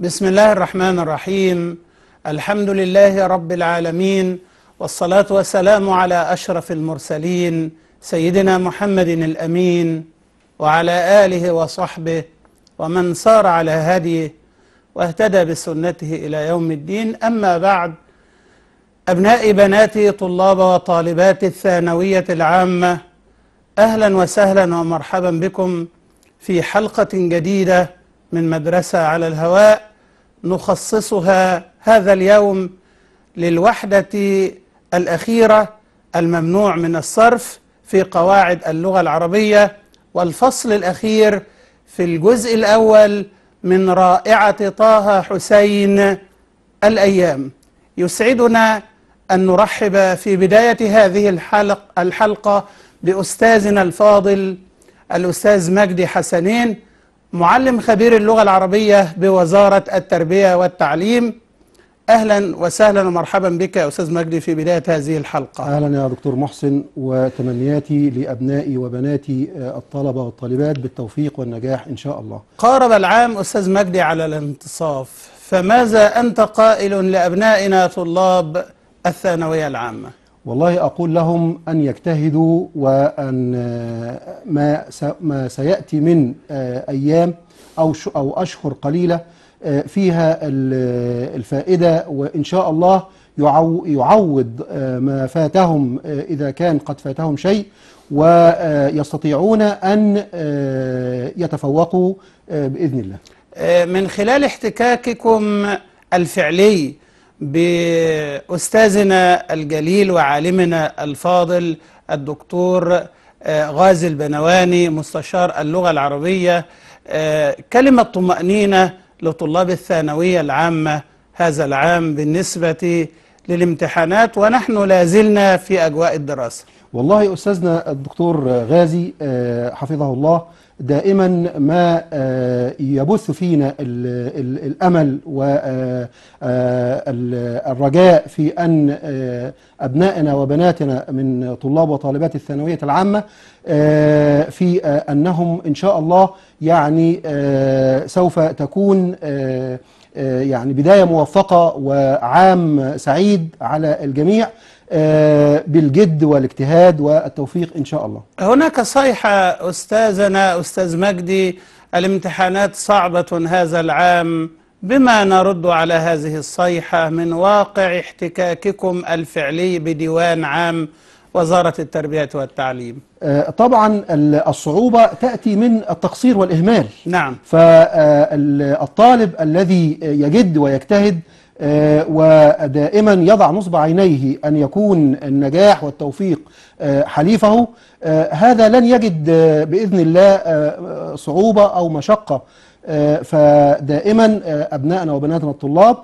بسم الله الرحمن الرحيم الحمد لله رب العالمين والصلاة والسلام على أشرف المرسلين سيدنا محمد الأمين وعلى آله وصحبه ومن سار على هديه واهتدى بسنته إلى يوم الدين أما بعد أبنائي بناتي طلاب وطالبات الثانوية العامة أهلا وسهلا ومرحبا بكم في حلقة جديدة من مدرسة على الهواء نخصصها هذا اليوم للوحدة الأخيرة الممنوع من الصرف في قواعد اللغة العربية والفصل الأخير في الجزء الأول من رائعة طه حسين الأيام يسعدنا أن نرحب في بداية هذه الحلق الحلقة بأستاذنا الفاضل الأستاذ مجدي حسنين معلم خبير اللغة العربية بوزارة التربية والتعليم أهلا وسهلا ومرحبا بك يا أستاذ مجدي في بداية هذه الحلقة أهلا يا دكتور محسن وتمنياتي لأبنائي وبناتي آه، الطلبة والطالبات بالتوفيق والنجاح إن شاء الله قارب العام أستاذ مجدي على الانتصاف فماذا أنت قائل لأبنائنا طلاب الثانوية العامة والله أقول لهم أن يجتهدوا وأن آه، ما ما سيأتي من آه، أيام أو أو أشهر قليلة آه، فيها الفائدة وإن شاء الله يعوض ما فاتهم إذا كان قد فاتهم شيء ويستطيعون أن يتفوقوا بإذن الله من خلال احتكاككم الفعلي باستاذنا الجليل وعالمنا الفاضل الدكتور آه، غازي البنواني مستشار اللغه العربيه آه، كلمه طمانينه لطلاب الثانويه العامه هذا العام بالنسبه للامتحانات ونحن لا زلنا في اجواء الدراسه. والله استاذنا الدكتور غازي آه، حفظه الله دائما ما آه، يبث فينا الأمل والرجاء آه، آه، في أن أبنائنا وبناتنا من طلاب وطالبات الثانوية العامة في أنهم إن شاء الله يعني سوف تكون يعني بداية موفقة وعام سعيد على الجميع آه، بالجد والاجتهاد والتوفيق إن شاء الله هناك صيحة أستاذنا أستاذ مجدي الامتحانات صعبة هذا العام بما نرد على هذه الصيحة من واقع احتكاككم الفعلي بديوان عام وزارة التربية والتعليم آه، طبعا الصعوبة تأتي من التقصير والإهمال نعم فالطالب الذي يجد ويجتهد آه، ودائما يضع نصب عينيه أن يكون النجاح والتوفيق آه، حليفه آه، هذا لن يجد بإذن الله صعوبة أو مشقة فدائما أبنائنا وبناتنا الطلاب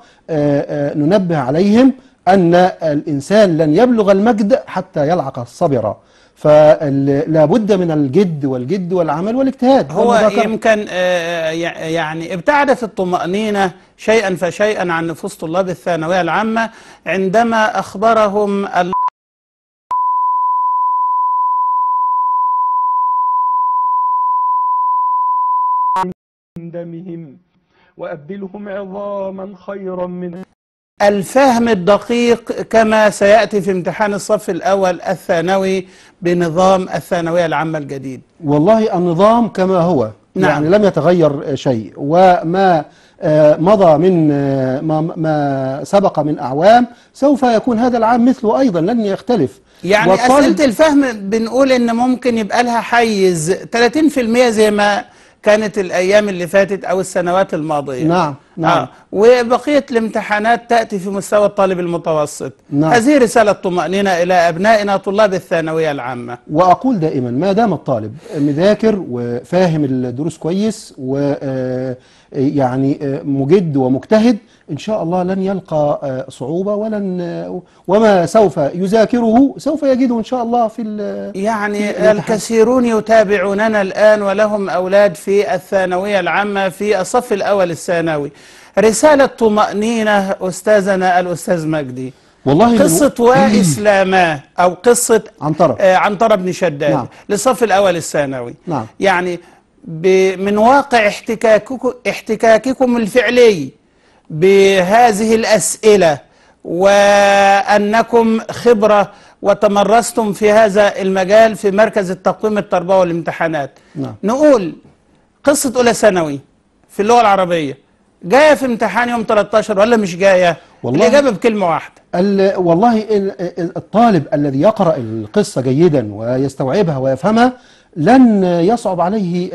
ننبه عليهم أن الإنسان لن يبلغ المجد حتى يلعق الصبرة فلا بد من الجد والجد والعمل والاجتهاد هو يمكن آه، آه، يعني ابتعدت الطمأنينة شيئا فشيئا عن نفوس طلاب الثانوية العامة عندما أخبرهم ال... دمهم وأبدلهم عظاما خيرا من الفهم الدقيق كما سيأتي في امتحان الصف الأول الثانوي بنظام الثانوية العامة الجديد والله النظام كما هو نعم. يعني لم يتغير شيء وما آه، مضى من آه، ما سبق من أعوام سوف يكون هذا العام مثله أيضا لن يختلف يعني أسئلة الفهم بنقول إن ممكن يبقى لها حيز 30% زي ما كانت الأيام اللي فاتت أو السنوات الماضية نعم نعم. آه. وبقية الامتحانات تأتي في مستوى الطالب المتوسط نعم. هذه رسالة طمأنينة إلى أبنائنا طلاب الثانوية العامة وأقول دائما ما دام الطالب مذاكر وفاهم الدروس كويس و آه، يعني آه، مجد ومجتهد إن شاء الله لن يلقى آه، صعوبة ولن وما سوف يذاكره سوف يجده إن شاء الله في يعني في الكثيرون يتابعوننا الآن ولهم أولاد في الثانوية العامة في الصف الأول الثانوي رسالة طمأنينة أستاذنا الأستاذ مجدي والله قصة وائس لاماه أو قصة عنترة آه عنترة بن شداد نعم. لصف الأول الثانوي نعم. يعني من واقع احتكاككم, احتكاككم الفعلي بهذه الأسئلة وأنكم خبرة وتمرستم في هذا المجال في مركز التقويم التربوي والامتحانات نعم. نقول قصة أولى ثانوي في اللغة العربية جايه في امتحان يوم 13 ولا مش جايه والله الاجابه بكلمه واحده والله الطالب الذي يقرا القصه جيدا ويستوعبها ويفهمها لن يصعب عليه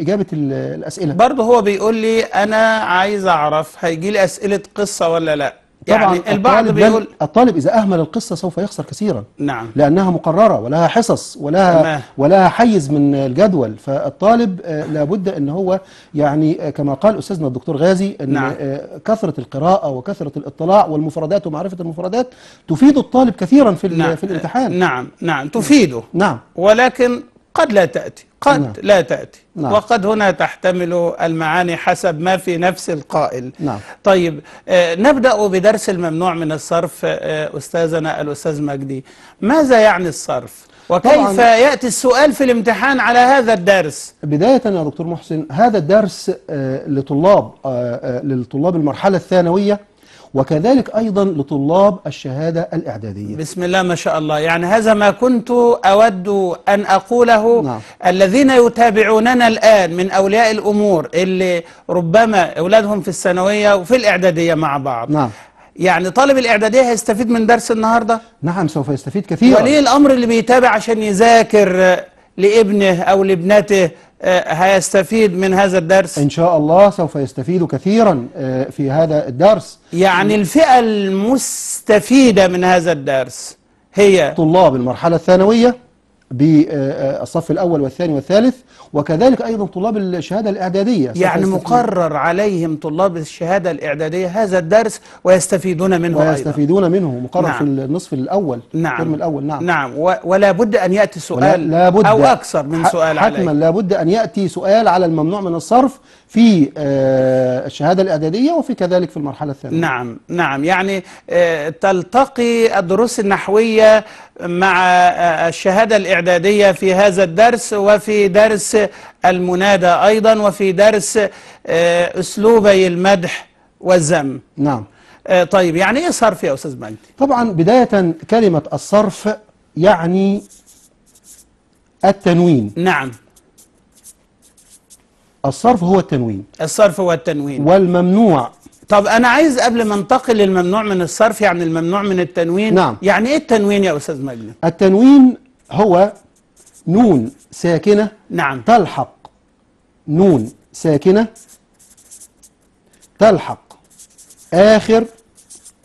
اجابه الاسئله برضه هو بيقول لي انا عايز اعرف هيجي لي اسئله قصه ولا لا يعني البعض الطالب بيقول الطالب إذا أهمل القصة سوف يخسر كثيرا نعم لأنها مقررة ولها حصص ولها ما. ولها حيز من الجدول فالطالب آه، لابد أن هو يعني آه، كما قال أستاذنا الدكتور غازي أن نعم. آه، كثرة القراءة وكثرة الاطلاع والمفردات ومعرفة المفردات تفيد الطالب كثيرا في, نعم. في الامتحان نعم نعم تفيده نعم ولكن قد لا تأتي قد نعم. لا تأتي نعم. وقد هنا تحتمل المعاني حسب ما في نفس القائل نعم. طيب آه، نبدأ بدرس الممنوع من الصرف آه، أستاذنا الأستاذ مجدي ماذا يعني الصرف وكيف يأتي السؤال في الامتحان على هذا الدرس بداية يا دكتور محسن هذا الدرس آه، لطلاب للطلاب المرحلة الثانوية وكذلك أيضا لطلاب الشهادة الإعدادية بسم الله ما شاء الله يعني هذا ما كنت أود أن أقوله نعم. الذين يتابعوننا الآن من أولياء الأمور اللي ربما أولادهم في الثانوية وفي الإعدادية مع بعض نعم. يعني طالب الإعدادية هيستفيد من درس النهاردة؟ نعم سوف يستفيد كثيرا وليه الأمر اللي بيتابع عشان يذاكر لابنه أو لابنته آه، هيستفيد من هذا الدرس إن شاء الله سوف يستفيد كثيرا آه، في هذا الدرس يعني الفئة المستفيدة من هذا الدرس هي طلاب المرحلة الثانوية بالصف الأول والثاني والثالث وكذلك أيضا طلاب الشهادة الإعدادية يعني مقرر عليهم طلاب الشهادة الإعدادية هذا الدرس ويستفيدون منه ويستفيدون أيضا. منه مقرر نعم. في النصف الأول نعم الترم الأول نعم نعم ولا بد أن يأتي سؤال لا بد أو أكثر من سؤال حتما لا بد أن يأتي سؤال على الممنوع من الصرف في آه، الشهادة الإعدادية وفي كذلك في المرحلة الثانية نعم نعم يعني آه، تلتقي الدروس النحوية مع الشهادة الإعدادية في هذا الدرس وفي درس المنادى أيضا وفي درس آه، أسلوبي المدح والذم نعم آه، طيب يعني إيه صرف يا أستاذ مجدي؟ طبعا بداية كلمة الصرف يعني التنوين نعم الصرف هو التنوين الصرف هو التنوين والممنوع طب انا عايز قبل ما انتقل للممنوع من الصرف يعني الممنوع من التنوين نعم. يعني ايه التنوين يا استاذ مجدي التنوين هو نون ساكنه نعم تلحق نون ساكنه تلحق اخر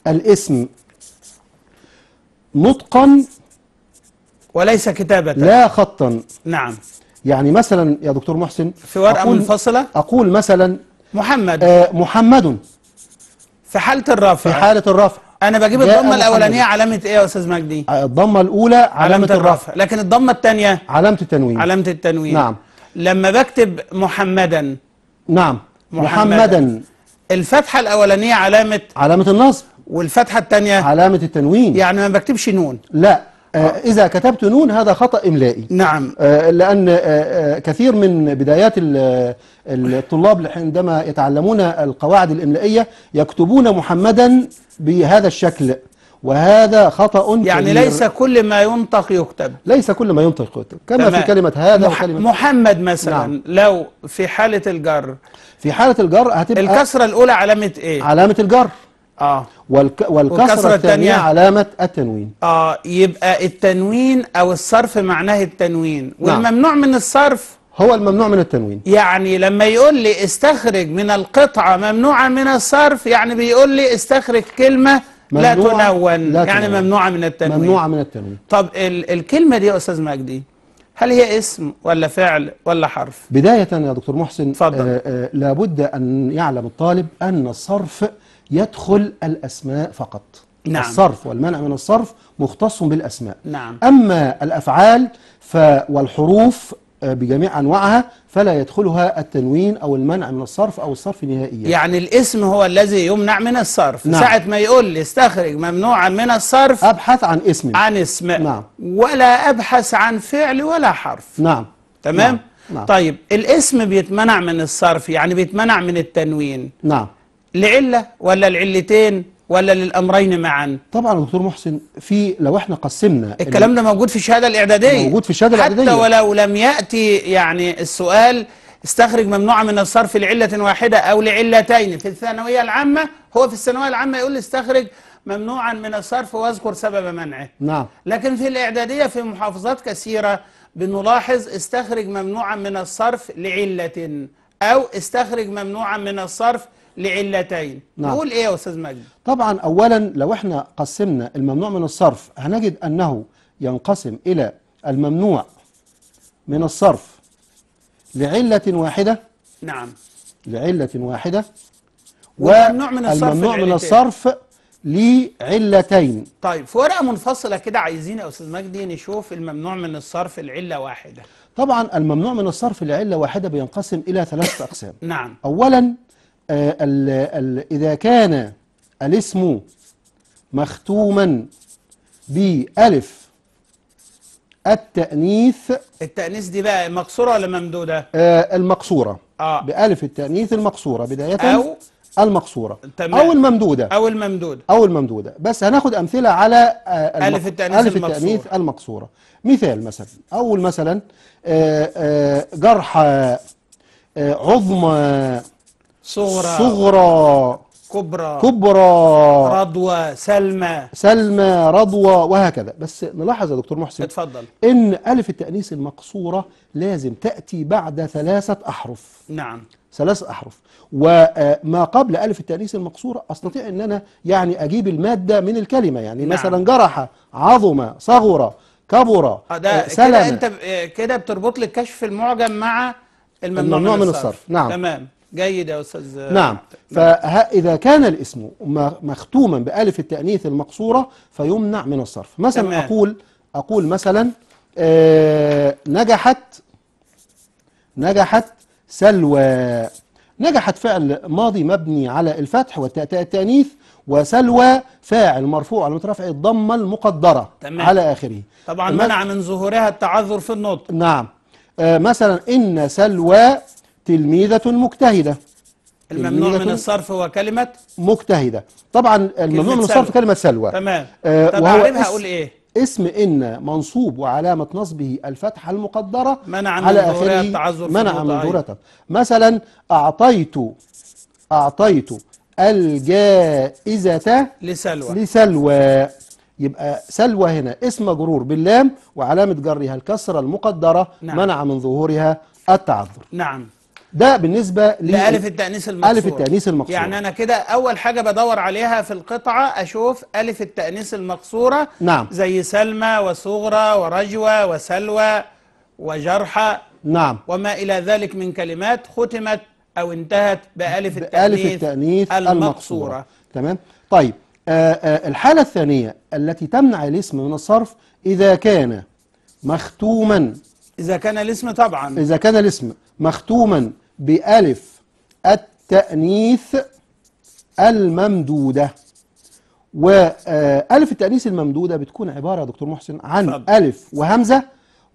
الاسم نطقا وليس كتابة لا خطا نعم يعني مثلا يا دكتور محسن في ورقة منفصلة أقول مثلا محمد آه محمد في حالة الرفع في حالة الرفع أنا بجيب الضمة الأولانية علامة إيه يا أستاذ مجدي؟ آه، الضمة الأولى علامة, علامة الرفع. الرفع لكن الضمة الثانية علامة التنوين علامة التنوين نعم لما بكتب محمدا نعم محمدا, محمداً. الفتحة الأولانية علامة علامة النصب والفتحة الثانية علامة التنوين يعني ما بكتبش نون لا آه، إذا كتبت نون هذا خطأ إملائي نعم آه، لأن آه، كثير من بدايات الطلاب عندما يتعلمون القواعد الإملائية يكتبون محمدا بهذا الشكل وهذا خطأ يعني كبير. ليس كل ما ينطق يكتب ليس كل ما ينطق يكتب كما تمام. في كلمة هذا مح وكلمة محمد مثلا نعم. لو في حالة الجر في حالة الجر هتبقى الكسرة الأولى علامة إيه؟ علامة الجر آه والك... والكسرة, الثانية علامة التنوين آه يبقى التنوين أو الصرف معناه التنوين نعم. والممنوع من الصرف هو الممنوع من التنوين يعني لما يقول لي استخرج من القطعة ممنوعة من الصرف يعني بيقول لي استخرج كلمة لا تنون لا يعني تنوين. ممنوعة من التنوين ممنوعة من التنوين طب ال الكلمة دي يا أستاذ مجدي هل هي اسم ولا فعل ولا حرف بداية يا دكتور محسن فضل. آآ آه، آآ آه، لابد أن يعلم الطالب أن الصرف يدخل الأسماء فقط نعم. الصرف والمنع من الصرف مختص بالأسماء نعم. أما الأفعال ف والحروف آه، بجميع أنواعها فلا يدخلها التنوين أو المنع من الصرف أو الصرف نهائيا يعني الاسم هو الذي يمنع من الصرف نعم. ساعة ما يقول لي استخرج ممنوعا من الصرف أبحث عن اسم عن اسم نعم. ولا أبحث عن فعل ولا حرف نعم تمام نعم. نعم. طيب الاسم بيتمنع من الصرف يعني بيتمنع من التنوين نعم لعلة ولا العلتين ولا للأمرين معا طبعا دكتور محسن في لو احنا قسمنا الكلام ده موجود في الشهادة الإعدادية موجود في الشهادة الإعدادية حتى ولو لم يأتي يعني السؤال استخرج ممنوع من الصرف لعلة واحدة أو لعلتين في الثانوية العامة هو في الثانوية العامة يقول استخرج ممنوعا من الصرف واذكر سبب منعه نعم لكن في الإعدادية في محافظات كثيرة بنلاحظ استخرج ممنوعا من الصرف لعلة أو استخرج ممنوعا من الصرف لعلتين نعم. نقول ايه يا استاذ مجدي طبعا اولا لو احنا قسمنا الممنوع من الصرف هنجد انه ينقسم الى الممنوع من الصرف لعلة واحدة نعم لعلة واحدة والممنوع من الصرف الممنوع من الصرف لعلتين طيب في ورقة منفصلة كده عايزين يا أستاذ مجدي نشوف الممنوع من الصرف لعلة واحدة طبعا الممنوع من الصرف لعلة واحدة بينقسم إلى ثلاثة أقسام نعم أولا آه، إذا كان الاسم مختوما بألف التأنيث التأنيث دي بقى مقصورة ولا ممدودة؟ آه المقصورة آه. بألف التأنيث المقصورة بداية أو المقصورة تمام. أو الممدودة أو الممدودة أو الممدودة بس هناخد أمثلة على آه ألف التأنيث, ألف المقصورة. التأنيث المقصورة مثال مثلا أول مثلا آه آه جرح آه، عظمى صغرى صغرى كبرى كبرى رضوى سلمى سلمى رضوى وهكذا بس نلاحظ يا دكتور محسن اتفضل ان الف التانيث المقصوره لازم تاتي بعد ثلاثه احرف نعم ثلاث احرف وما آه، قبل الف التانيث المقصوره استطيع ان انا يعني اجيب الماده من الكلمه يعني نعم. مثلا جرح عظم صغر كبر سلمى آه، آه، سلم كده انت كده بتربط لي كشف المعجم مع الممنوع من, من الصرف نعم تمام جيد يا أستاذ نعم فإذا كان الاسم مختوما بألف التأنيث المقصورة فيمنع من الصرف مثلا تمام. أقول أقول مثلا آه نجحت نجحت سلوى نجحت فعل ماضي مبني على الفتح والتأتاء التأنيث وسلوى فاعل مرفوع على رفع الضمة المقدرة تمام. على آخره طبعا منع من ظهورها التعذر في النطق نعم آه مثلا إن سلوى تلميذة مجتهدة الممنوع من الصرف هو كلمة مجتهدة طبعا الممنوع من الصرف كلمة سلوى تمام آه طب وهو هقول ايه اسم إن منصوب وعلامة نصبه الفتحة المقدرة منع من على آخره منع من ظهورها مثلا أعطيت أعطيت الجائزة لسلوى لسلوى يبقى سلوى هنا اسم مجرور باللام وعلامة جرها الكسرة المقدرة نعم. منع من ظهورها التعذر نعم ده بالنسبة لألف التأنيث المكسورة ألف التأنيث المكسورة يعني أنا كده أول حاجة بدور عليها في القطعة أشوف ألف التأنيث المكسورة نعم زي سلمى وصغرى ورجوى وسلوى وجرحى نعم وما إلى ذلك من كلمات ختمت أو انتهت بألف التأنيث, بألف التأنيث المكسورة, المكسورة. تمام طيب آآ آه، آآ آه، الحالة الثانية التي تمنع الاسم من الصرف إذا كان مختوما إذا كان الاسم طبعا إذا كان الاسم مختوما بألف التأنيث الممدودة وألف التأنيث الممدودة بتكون عبارة يا دكتور محسن عن فضل. ألف وهمزة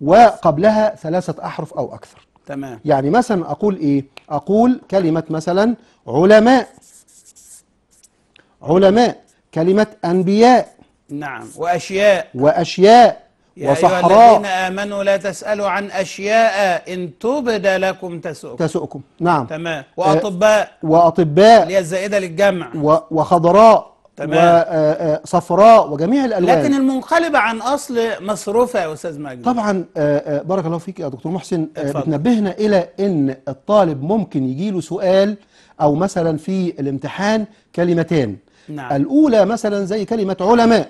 وقبلها ثلاثة أحرف أو أكثر تمام يعني مثلا أقول إيه؟ أقول كلمة مثلا علماء علماء كلمة أنبياء نعم وأشياء وأشياء يا وصحراء أيها الذين آمنوا لا تسألوا عن أشياء إن تبد لكم تسؤكم تسؤكم نعم تمام آه، وأطباء وأطباء اللي هي الزائدة للجمع وخضراء تمام وصفراء آه، آه، وجميع الألوان لكن المنقلبة عن أصل مصروفة يا أستاذ مجدي طبعا بارك الله فيك يا دكتور محسن اتفضل. بتنبهنا إلى إن الطالب ممكن يجي له سؤال أو مثلا في الامتحان كلمتان نعم. الأولى مثلا زي كلمة علماء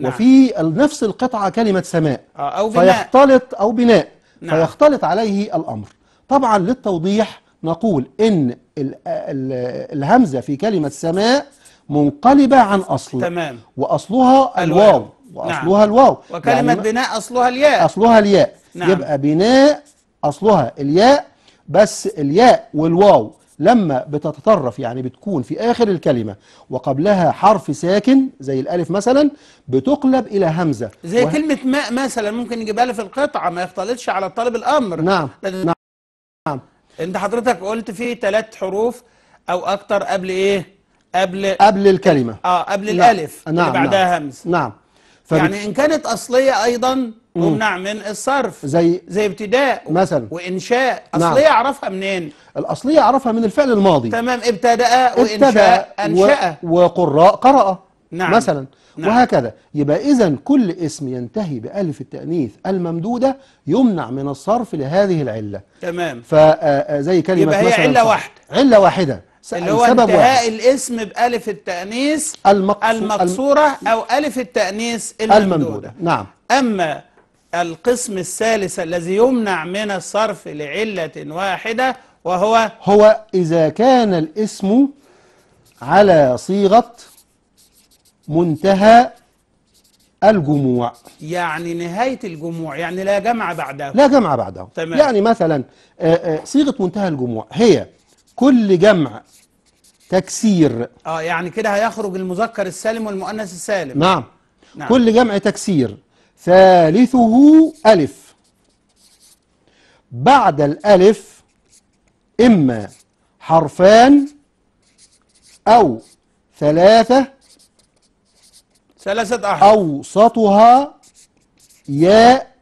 وفي نعم. نفس القطعة كلمة سماء آه، أو بناء فيختلط أو بناء نعم. فيختلط عليه الأمر طبعا للتوضيح نقول إن الهمزة في كلمة سماء منقلبة عن أصل تمام وأصلها الواو نعم. وأصلها نعم. الواو وكلمة يعني بناء أصلها الياء أصلها الياء نعم. يبقى بناء أصلها الياء بس الياء والواو لما بتتطرف يعني بتكون في آخر الكلمة وقبلها حرف ساكن زي الألف مثلا بتقلب إلى همزة زي وه... كلمة ماء مثلا ممكن يجيبها لي في القطعة ما يختلطش على طالب الأمر نعم نعم أنت حضرتك قلت في ثلاث حروف أو أكتر قبل إيه؟ قبل قبل الكلمة اه قبل نعم. الألف نعم اللي بعدها نعم. همز نعم فبت... يعني إن كانت أصلية أيضا تمنع من الصرف زي زي ابتداء مثلا وانشاء نعم. اصليه نعم. اعرفها منين الاصليه اعرفها من الفعل الماضي تمام ابتدا وانشاء انشا و... وقراء قرأ نعم مثلا نعم. وهكذا يبقى اذا كل اسم ينتهي بألف التأنيث الممدودة يمنع من الصرف لهذه العلة تمام فزي كلمة يبقى هي مثلا علة واحدة علة واحدة اللي يعني هو انتهاء واحد. الاسم بألف التأنيث المقصورة, المقصورة أو ألف التأنيث الممدودة, الممدودة. نعم أما القسم الثالث الذي يمنع من الصرف لعلة واحدة وهو هو إذا كان الاسم على صيغة منتهى الجموع يعني نهاية الجموع يعني لا جمع بعده لا جمع بعده تمام. يعني مثلا آه، آه، صيغة منتهى الجموع هي كل جمع تكسير اه يعني كده هيخرج المذكر السالم والمؤنث السالم نعم. نعم كل جمع تكسير ثالثه ألف بعد الألف إما حرفان أو ثلاثة ثلاثة أحرف أوسطها ياء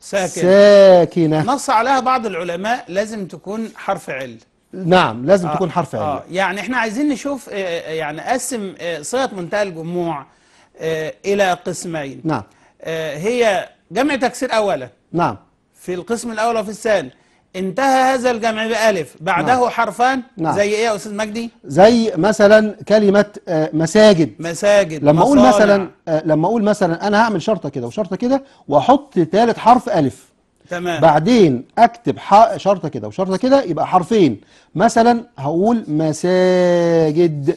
ساكن. ساكنة نص عليها بعض العلماء لازم تكون حرف عل نعم لازم آه تكون حرف عل آه يعني احنا عايزين نشوف آه، آه، يعني قسم آه، صيغة منتهى الجموع الى قسمين نعم آه، هي جمع تكسير اولا نعم في القسم الاول وفي الثاني انتهى هذا الجمع بألف بعده نعم. حرفان نعم. زي ايه يا استاذ مجدي زي مثلا كلمه آه، مساجد مساجد لما مصارع. اقول مثلا آه، لما اقول مثلا انا هعمل شرطه كده وشرطه كده واحط ثالث حرف الف تمام بعدين اكتب شرطه كده وشرطه كده يبقى حرفين مثلا هقول مساجد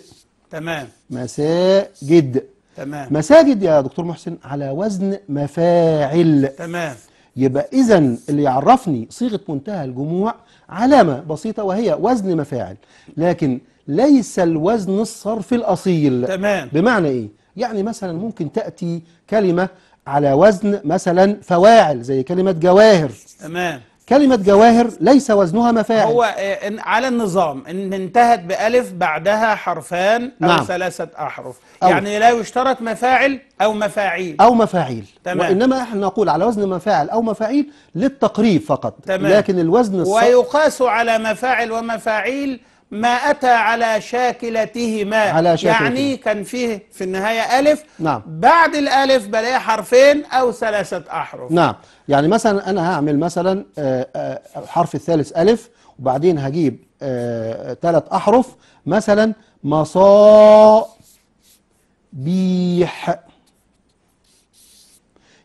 تمام مساجد تمام مساجد يا دكتور محسن على وزن مفاعل تمام يبقى اذا اللي يعرفني صيغه منتهى الجموع علامه بسيطه وهي وزن مفاعل لكن ليس الوزن الصرفي الاصيل تمام بمعنى ايه يعني مثلا ممكن تاتي كلمه على وزن مثلا فواعل زي كلمه جواهر تمام كلمة جواهر ليس وزنها مفاعل هو آه، على النظام إن انتهت بألف بعدها حرفان أو نعم. ثلاثة أحرف أو يعني لا يشترط مفاعل أو مفاعيل أو مفاعيل تمام. وإنما احنا نقول على وزن مفاعل أو مفاعيل للتقريب فقط تمام. لكن الوزن الص... ويقاس على مفاعل ومفاعيل ما أتى على شاكلتهما على شاكلتهما يعني كان فيه في النهاية ألف نعم. بعد الألف بلاقي حرفين أو ثلاثة أحرف نعم يعني مثلا أنا هعمل مثلا آه، آه، الحرف الثالث ألف وبعدين هجيب آه، ثلاث أحرف مثلا مصابيح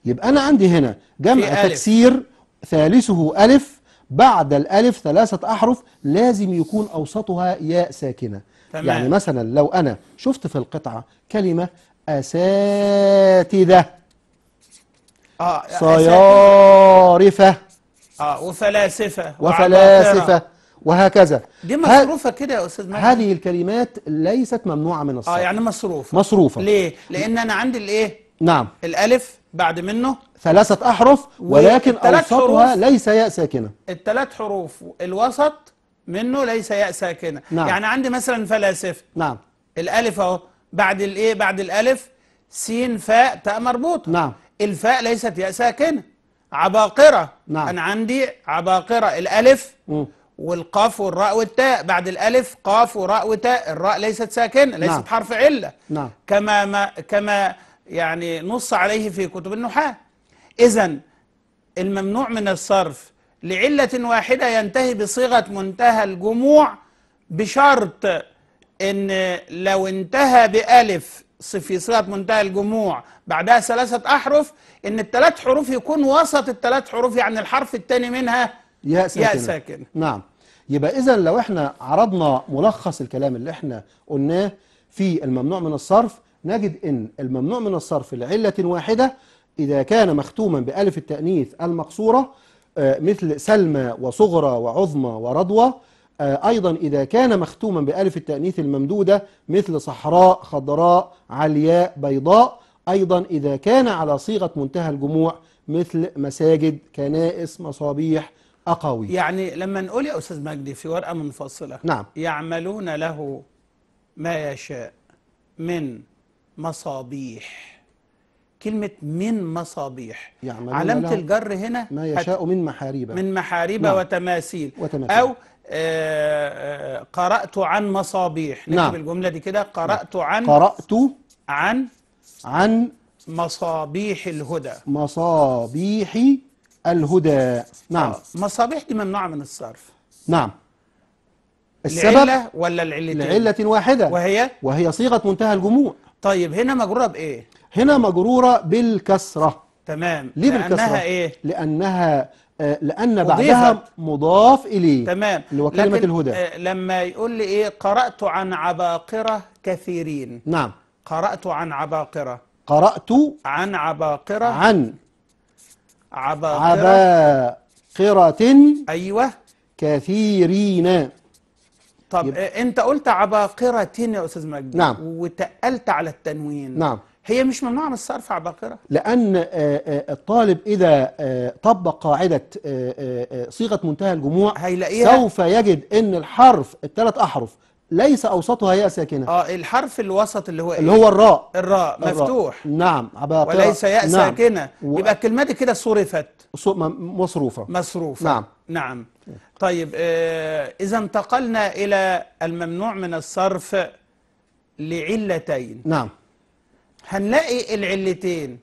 يبقى أنا عندي هنا جمع تكسير ثالثه ألف بعد الألف ثلاثة أحرف لازم يكون أوسطها ياء ساكنة تمام. يعني مثلا لو أنا شفت في القطعة كلمة أساتذة آه صيارفة آه وفلاسفة وفلاسفة وهكذا دي مصروفة كده يا أستاذ مجد هذه الكلمات ليست ممنوعة من الصرف آه يعني مصروفة مصروفة ليه؟ لأن أنا عندي الإيه؟ نعم الألف بعد منه ثلاثة أحرف ولكن أوسطها ليس ياء ساكنة الثلاث حروف الوسط منه ليس ياء ساكنة نعم. يعني عندي مثلا فلاسفة نعم الألف أهو بعد الإيه بعد الألف سين فاء تاء مربوطة نعم الفاء ليست ياء ساكنة عباقرة نعم أنا عندي عباقرة الألف م. والقاف والراء والتاء بعد الألف قاف وراء وتاء الراء ليست ساكنة ليست نعم. حرف علة نعم كما ما كما يعني نص عليه في كتب النحاة إذا الممنوع من الصرف لعلة واحدة ينتهي بصيغة منتهى الجموع بشرط إن لو انتهى بألف في صيغة منتهى الجموع بعدها ثلاثة أحرف إن الثلاث حروف يكون وسط الثلاث حروف يعني الحرف الثاني منها يا ساكن, يا ساكن. نعم يبقى إذا لو إحنا عرضنا ملخص الكلام اللي إحنا قلناه في الممنوع من الصرف نجد أن الممنوع من الصرف لعلة واحدة إذا كان مختوما بألف التأنيث المقصورة آه، مثل سلمى وصغرى وعظمى وردوى آه، أيضا إذا كان مختوما بألف التأنيث الممدودة مثل صحراء خضراء علياء بيضاء أيضا إذا كان على صيغة منتهى الجموع مثل مساجد كنائس مصابيح أقاويل يعني لما نقول يا أستاذ مجدي في ورقة منفصلة نعم يعملون له ما يشاء من مصابيح كلمة من مصابيح يعني علامة الجر هنا ما يشاء من محاريب من محاريب نعم. وتماثيل. وتماثيل أو آه، آه، قرأت عن مصابيح نكتب نعم. الجملة دي كده قرأت نعم. عن قرأت عن عن مصابيح الهدى مصابيح الهدى نعم آه، مصابيح دي ممنوعة من الصرف نعم السبب العلة ولا العلتين لعلة واحدة وهي وهي صيغة منتهى الجموع طيب هنا مجرورة بإيه؟ هنا مجرورة بالكسرة تمام ليه لأنها بالكسرة؟ إيه؟ لأنها آه، لأن بعدها بعدها مضاف إليه تمام اللي هو كلمة الهدى آه، لما يقول لي إيه قرأت عن عباقرة كثيرين نعم قرأت عن عباقرة قرأت عن عباقرة عن عباقرة عباقرة أيوه كثيرين طب يبقى إيه، انت قلت عباقرتين يا استاذ مجدي نعم وتقلت على التنوين نعم هي مش ممنوعه من الصرف عباقره لان آه، آه، الطالب اذا آه، طبق قاعده صيغه منتهى الجموع هيلاقيها سوف يجد ان الحرف الثلاث احرف ليس اوسطها ياء ساكنه اه الحرف الوسط اللي هو إيه؟ اللي هو الراء الراء مفتوح نعم عباقره وليس ياء نعم. ساكنه و... يبقى الكلمه دي كده صرفت مصروفه مصروفه نعم نعم طيب آه، إذا انتقلنا إلى الممنوع من الصرف لعلتين نعم هنلاقي العلتين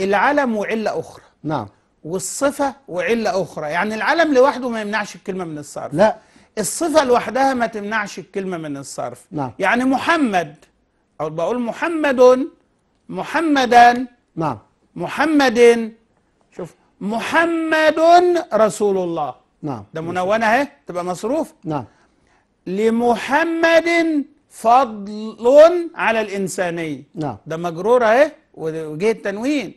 العلم وعلة أخرى نعم والصفة وعلة أخرى يعني العلم لوحده ما يمنعش الكلمة من الصرف لا الصفة لوحدها ما تمنعش الكلمة من الصرف نعم يعني محمد أو بقول محمد محمدا نعم محمد شوف محمد رسول الله نعم ده منونة اهي تبقى مصروف نعم لمحمد فضل على الإنسانية نعم ده مجرور اهي وجه التنوين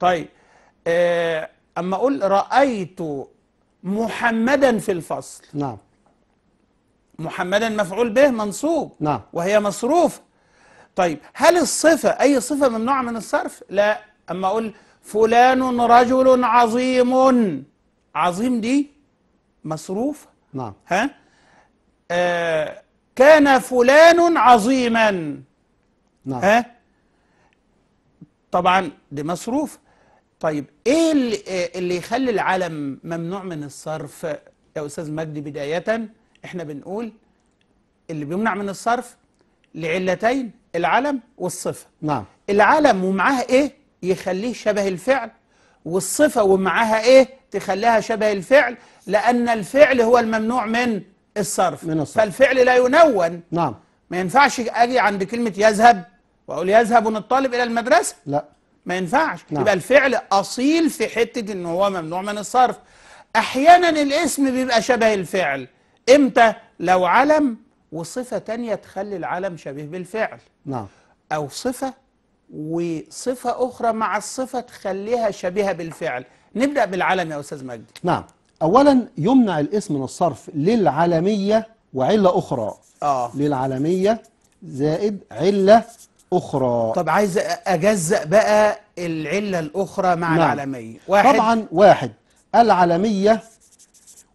طيب آه أما أقول رأيت محمدا في الفصل نعم محمدا مفعول به منصوب نعم وهي مصروف طيب هل الصفة أي صفة ممنوعة من الصرف؟ لا أما أقول فلان رجل عظيم عظيم دي مصروف نعم ها آه كان فلان عظيما نعم ها طبعا دي مصروف طيب ايه اللي آه، يخلي العلم ممنوع من الصرف يا استاذ مجدي بدايه احنا بنقول اللي بيمنع من الصرف لعلتين العلم والصفه نعم العلم ومعاها ايه يخليه شبه الفعل والصفه ومعاها ايه تخليها شبه الفعل لأن الفعل هو الممنوع من الصرف, من الصرف. فالفعل لا ينون نعم ما ينفعش أجي عند كلمة يذهب وأقول يذهب الطالب إلى المدرسة لا ما ينفعش نعم. يبقى الفعل أصيل في حتة إن هو ممنوع من الصرف أحيانا الاسم بيبقى شبه الفعل إمتى لو علم وصفة تانية تخلي العلم شبيه بالفعل نعم أو صفة وصفة أخرى مع الصفة تخليها شبيهة بالفعل نبدأ بالعلم يا أستاذ مجدي نعم أولا يمنع الاسم من الصرف للعلميه وعلة أخرى آه. للعلميه زائد علة أخرى طب عايز أجزأ بقى العلة الأخرى مع نعم. العلميه واحد. طبعا واحد العلميه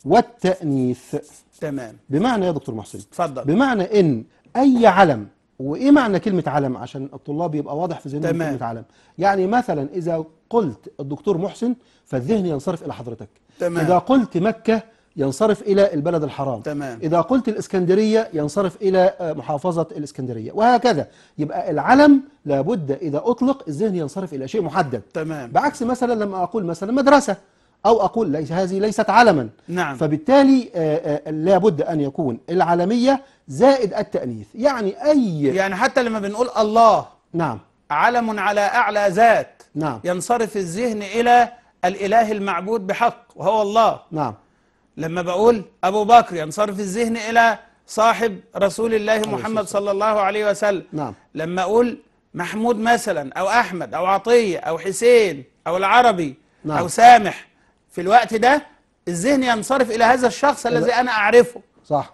والتأنيث تمام بمعنى إيه يا دكتور محسن اتفضل بمعنى إن أي علم وايه معنى كلمه علم عشان الطلاب يبقى واضح في ذهنهم كلمه علم يعني مثلا اذا قلت الدكتور محسن فالذهن ينصرف الى حضرتك تمام. اذا قلت مكه ينصرف الى البلد الحرام تمام. اذا قلت الاسكندريه ينصرف الى آه، محافظه الاسكندريه وهكذا يبقى العلم لابد اذا اطلق الذهن ينصرف الى شيء محدد تمام. بعكس مثلا لما اقول مثلا مدرسه أو أقول ليس هذه ليست علما نعم. فبالتالي آه، آه، لابد أن يكون العلمية زائد التأنيث يعني أي يعني حتى لما بنقول الله نعم علم على أعلى ذات نعم ينصرف الذهن إلى الإله المعبود بحق وهو الله نعم لما بقول أبو بكر ينصرف الذهن إلى صاحب رسول الله محمد صلى الله عليه وسلم نعم لما أقول محمود مثلا أو أحمد أو عطية أو حسين أو العربي نعم. أو سامح في الوقت ده الذهن ينصرف الى هذا الشخص الذي انا اعرفه صح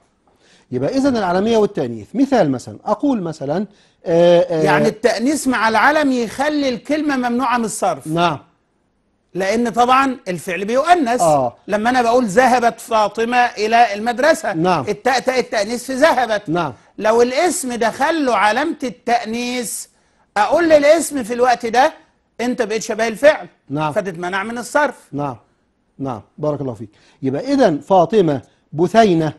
يبقى اذا العالميه والتانيث مثال مثلا اقول مثلا آآ آه، آآ آه، يعني التانيث مع العلم يخلي الكلمه ممنوعه من الصرف نعم لان طبعا الفعل بيؤنث آه. لما انا بقول ذهبت فاطمه الى المدرسه نعم التاء تاء التانيث في ذهبت نعم لو الاسم دخل له علامه التانيث اقول للاسم في الوقت ده انت بقيت شبه الفعل نعم فتتمنع من الصرف نعم نعم بارك الله فيك يبقى إذا فاطمة بثينة آآ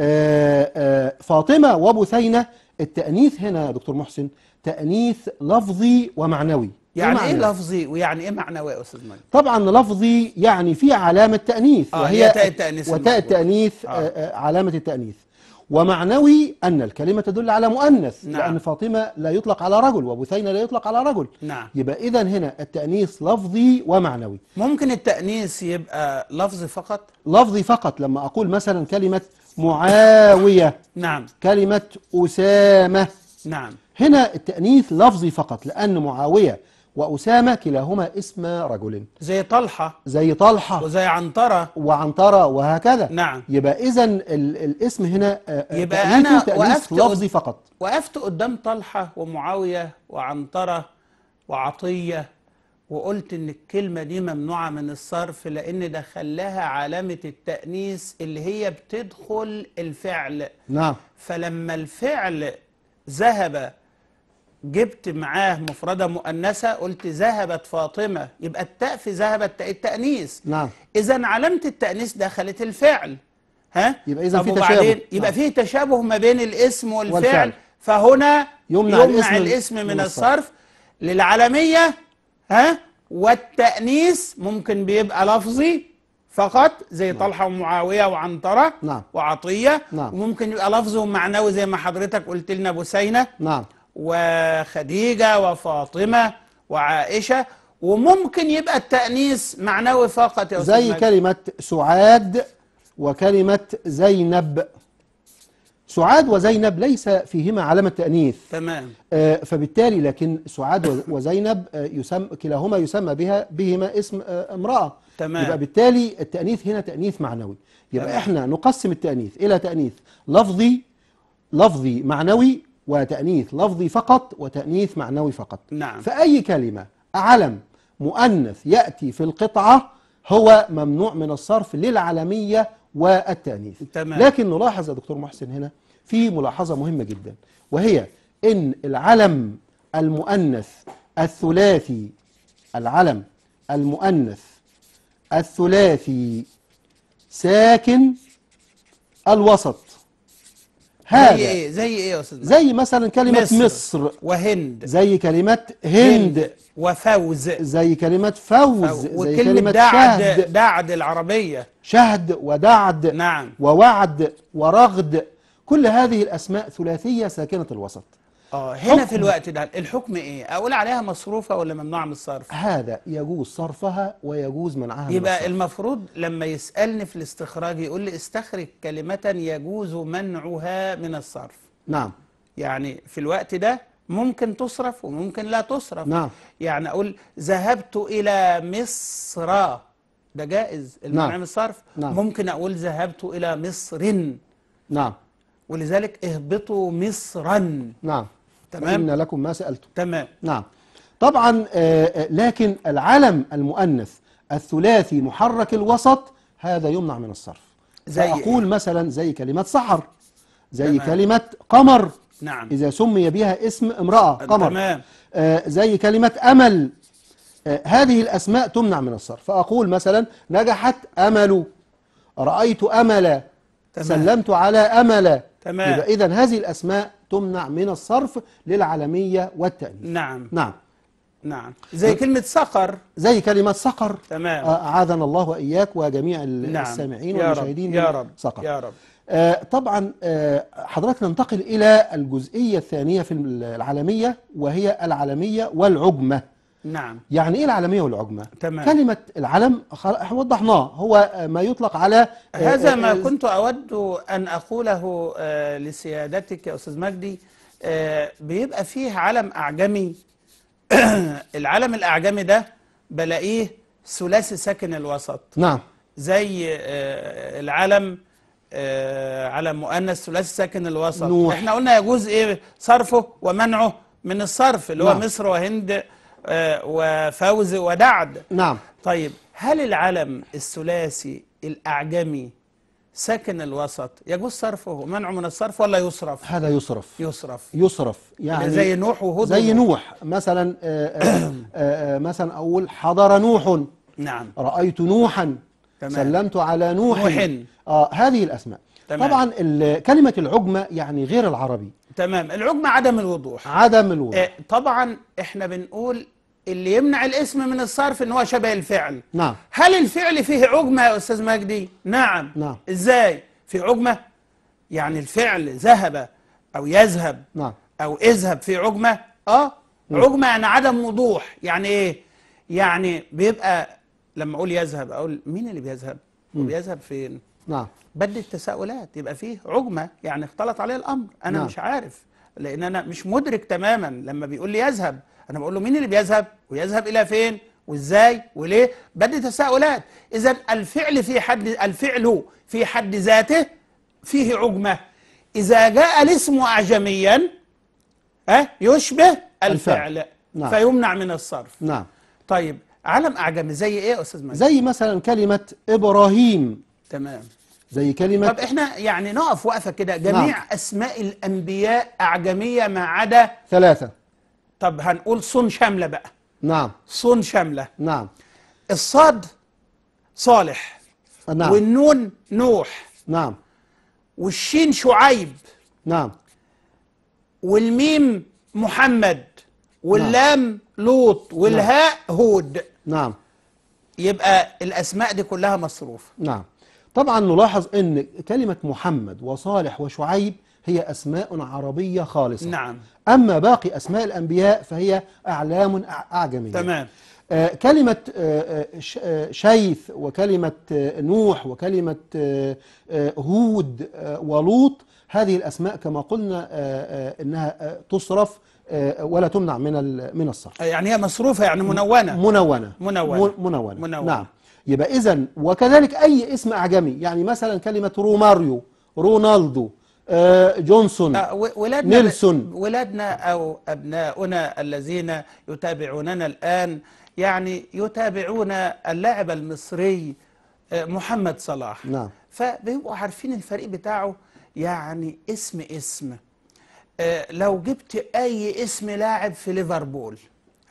آه، آآ آه، فاطمة وبثينة التأنيث هنا يا دكتور محسن تأنيث لفظي ومعنوي إيه يعني ايه لفظي ويعني ايه معنوي يا استاذ طبعا لفظي يعني في علامه تانيث آه وهي تاء التانيث وتاء التانيث آه. آه علامه التانيث ومعنوي أن الكلمة تدل على مؤنث نعم. لأن فاطمة لا يطلق على رجل وبثينة لا يطلق على رجل نعم. يبقى إذا هنا التأنيث لفظي ومعنوي ممكن التأنيث يبقى لفظي فقط؟ لفظي فقط لما أقول مثلا كلمة معاوية نعم كلمة أسامة نعم هنا التأنيث لفظي فقط لأن معاوية وأسامة كلاهما اسم رجل زي طلحة زي طلحة وزي عنترة وعنترة وهكذا نعم يبقى إذا الاسم هنا آه، آه، يبقى أنا وقفت لفظي فقط وقفت قدام طلحة ومعاوية وعنترة وعطية وقلت إن الكلمة دي ممنوعة من الصرف لأن ده خلاها علامة التأنيث اللي هي بتدخل الفعل نعم فلما الفعل ذهب جبت معاه مفردة مؤنثة قلت ذهبت فاطمة يبقى التاء في ذهبت تاء التأنيث نعم إذا علامة التأنيث دخلت الفعل ها يبقى إذا في تشابه يبقى نعم. في تشابه ما بين الاسم والفعل, والفعل. فهنا يمنع, يمنع الاسم, الاسم من, الصرف للعلمية ها والتأنيث ممكن بيبقى لفظي فقط زي نعم. طلحة ومعاوية وعنترة نعم. وعطية نعم. وممكن يبقى لفظه معنوي زي ما حضرتك قلت لنا بسينة نعم وخديجة وفاطمة وعائشة وممكن يبقى التأنيث معنوي فقط يا زي مجد. كلمة سعاد وكلمة زينب سعاد وزينب ليس فيهما علامة تأنيث تمام آه فبالتالي لكن سعاد وزينب آه يسم كلاهما يسمى بها بهما اسم آه امرأة تمام يبقى بالتالي التأنيث هنا تأنيث معنوي يبقى تمام. احنا نقسم التأنيث إلى تأنيث لفظي لفظي معنوي وتأنيث لفظي فقط وتأنيث معنوي فقط نعم. فأي كلمة علم مؤنث يأتي في القطعة هو ممنوع من الصرف للعلمية والتأنيث تمام. لكن نلاحظ يا دكتور محسن هنا في ملاحظة مهمة جدا وهي إن العلم المؤنث الثلاثي العلم المؤنث الثلاثي ساكن الوسط هذا زي ايه زي ايه يا استاذ زي مثلا كلمه مصر, مصر وهند زي كلمه هند, هند وفوز زي كلمه فوز, فوز زي كلمه دعد شهد دعد العربيه شهد ودعد نعم ووعد ورغد كل هذه الاسماء ثلاثيه ساكنه الوسط اه هنا في الوقت ده الحكم ايه اقول عليها مصروفه ولا ممنوعه من الصرف هذا يجوز صرفها ويجوز منعها يبقى من الصرف. المفروض لما يسالني في الاستخراج يقول لي استخرج كلمه يجوز منعها من الصرف نعم يعني في الوقت ده ممكن تصرف وممكن لا تصرف نعم يعني اقول ذهبت الى مصر ده جائز نعم. المنع نعم. من الصرف نعم. ممكن اقول ذهبت الى مصر نعم ولذلك اهبطوا مصرا نعم تمام إن لكم ما سألتم تمام نعم طبعا آه، آه، لكن العلم المؤنث الثلاثي محرك الوسط هذا يمنع من الصرف زي إيه؟ أقول مثلا زي كلمة سحر زي تمام. كلمة قمر نعم إذا سمي بها اسم امرأة قمر تمام. آه زي كلمة أمل آه هذه الأسماء تمنع من الصرف فأقول مثلا نجحت أمل رأيت أمل تمام. سلمت على أمل تمام. إذا هذه الأسماء تمنع من الصرف للعالمية والتأليف نعم نعم نعم زي كلمة صقر زي كلمة صقر تمام آه، أعاذنا الله وإياك وجميع نعم. السامعين والمشاهدين يا رب صقر يا رب آه طبعا آه حضرتك ننتقل إلى الجزئية الثانية في العالمية وهي العالمية والعجمة نعم يعني ايه العالميه والعجمه تمام. كلمه العلم وضحناه هو ما يطلق على آه، هذا آه، ما آه، كنت اود ان اقوله لسيادتك يا استاذ مجدي بيبقى فيه علم اعجمي العلم الاعجمي ده بلاقيه ثلاثي ساكن الوسط نعم زي العلم علم مؤنث ثلاثي ساكن الوسط نوح. احنا قلنا يجوز ايه صرفه ومنعه من الصرف اللي نعم. هو مصر وهند آه، وفوز ودعد نعم طيب هل العلم الثلاثي الأعجمي ساكن الوسط يجوز صرفه منع من الصرف ولا يصرف هذا يصرف يصرف يصرف يعني زي نوح وهود زي نوح مثلا آآ آه، آآ آه، مثلا اقول حضر نوح نعم رايت نوحا تمام. سلمت على نوح, نوح. آه هذه الاسماء تمام. طبعا كلمه العجمه يعني غير العربي تمام العجمه عدم الوضوح عدم الوضوح طبعا احنا بنقول اللي يمنع الاسم من الصرف ان هو شبه الفعل نعم هل الفعل فيه عجمه يا استاذ مجدي نعم نعم ازاي في عجمه يعني الفعل ذهب او يذهب نعم او اذهب في عجمه اه نعم. عجمه يعني عدم وضوح يعني ايه يعني بيبقى لما اقول يذهب اقول مين اللي بيذهب وبيذهب فين نعم بدل التساؤلات يبقى فيه عجمه يعني اختلط عليه الامر انا نعم. مش عارف لان انا مش مدرك تماما لما بيقول لي يذهب انا بقول له مين اللي بيذهب ويذهب الى فين وازاي وليه بدي تساؤلات اذا الفعل في حد الفعل في حد ذاته فيه عجمه اذا جاء الاسم اعجميا أه يشبه الفعل, الفعل. نعم. فيمنع من الصرف نعم طيب علم اعجمي زي ايه يا استاذ مجد زي مثلا كلمه ابراهيم تمام زي كلمه طب احنا يعني نقف وقفه كده نعم. جميع نعم. اسماء الانبياء اعجميه ما عدا ثلاثه طب هنقول صون شاملة بقى نعم صون شاملة نعم الصاد صالح نعم والنون نوح نعم والشين شعيب نعم والميم محمد نعم. واللام نعم. لوط والهاء نعم. هود نعم يبقى الأسماء دي كلها مصروف نعم طبعا نلاحظ أن كلمة محمد وصالح وشعيب هي أسماء عربية خالصة نعم أما باقي أسماء الأنبياء فهي أعلام أعجمية تمام آه كلمة آه, آه،, آه، شيث وكلمة آه نوح وكلمة آه، هود ولوط هذه الأسماء كما قلنا إنها تصرف ولا تمنع من من الصرف يعني هي مصروفة يعني منونة منونة منونة منونة, منونة. نعم يبقى إذا وكذلك أي اسم أعجمي يعني مثلا كلمة روماريو رونالدو آه، جونسون آه، ولادنا نيلسون ولادنا أو أبناؤنا الذين يتابعوننا الآن يعني يتابعون اللاعب المصري آه، محمد صلاح نعم فبيبقوا عارفين الفريق بتاعه يعني اسم اسم لو جبت أي اسم لاعب في ليفربول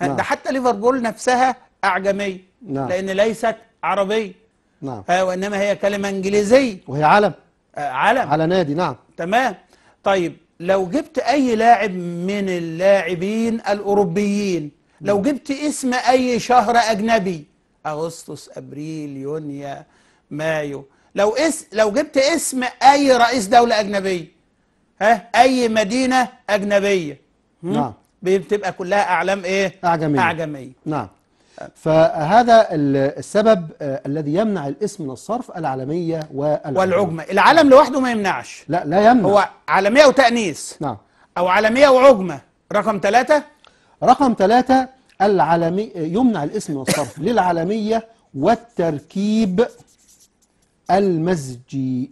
نعم. ده حتى ليفربول نفسها أعجمية نعم. لأن ليست عربية نعم وإنما هي كلمة إنجليزية وهي علم علم على نادي نعم تمام طيب لو جبت أي لاعب من اللاعبين الأوروبيين لو جبت اسم أي شهر أجنبي أغسطس أبريل يونيو مايو لو اس لو جبت اسم أي رئيس دولة أجنبية ها أي مدينة أجنبية نعم بتبقى كلها أعلام إيه؟ أعجمية أعجمية نعم فهذا السبب آه، الذي يمنع الاسم من الصرف العالمية والعجمة والعجمة العلم لوحده ما يمنعش لا لا يمنع هو عالمية وتأنيث نعم أو عالمية وعجمة رقم ثلاثة رقم ثلاثة العالمي يمنع الاسم من الصرف للعالمية والتركيب المزجي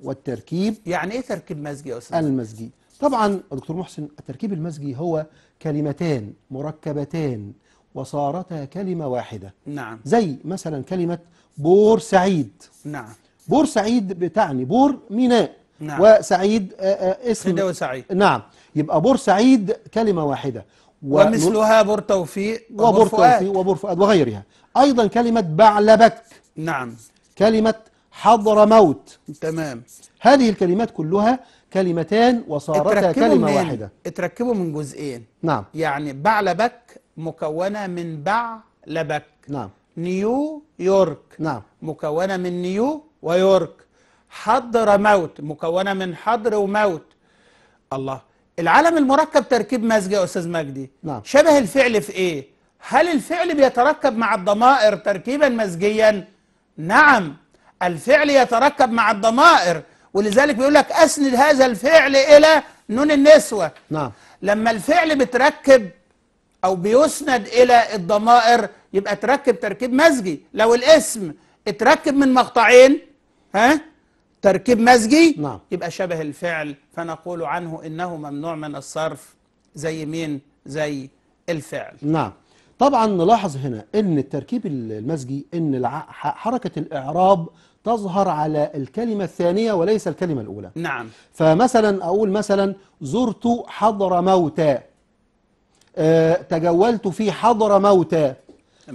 والتركيب يعني ايه تركيب مزجي يا استاذ المزجي طبعا دكتور محسن التركيب المزجي هو كلمتان مركبتان وصارتا كلمة واحدة نعم زي مثلا كلمة بور سعيد نعم بور سعيد بتعني بور ميناء نعم. وسعيد آه، آه، اسم سيدة وسعيد نعم يبقى بور سعيد كلمة واحدة ومثلها بور توفيق وبور توفيق وبور فؤاد وغيرها أيضا كلمة بعلبك نعم كلمة حضر موت تمام هذه الكلمات كلها كلمتان وصارتا كلمة واحدة اتركبوا من جزئين نعم يعني بعلبك مكونة من بع لبك نعم نيو يورك نعم مكونة من نيو ويورك حضر موت مكونة من حضر وموت الله العالم المركب تركيب مزجي يا أستاذ مجدي نعم شبه الفعل في إيه؟ هل الفعل بيتركب مع الضمائر تركيبا مزجيا؟ نعم الفعل يتركب مع الضمائر ولذلك بيقول لك أسند هذا الفعل إلى نون النسوة نعم لما الفعل بتركب او بيسند الى الضمائر يبقى تركب تركيب مزجي لو الاسم اتركب من مقطعين ها تركيب مزجي نعم. يبقى شبه الفعل فنقول عنه انه ممنوع من الصرف زي مين زي الفعل نعم طبعا نلاحظ هنا ان التركيب المزجي ان حركه الاعراب تظهر على الكلمه الثانيه وليس الكلمه الاولى نعم فمثلا اقول مثلا زرت حضر موتى آه، تجولت في حضر موتى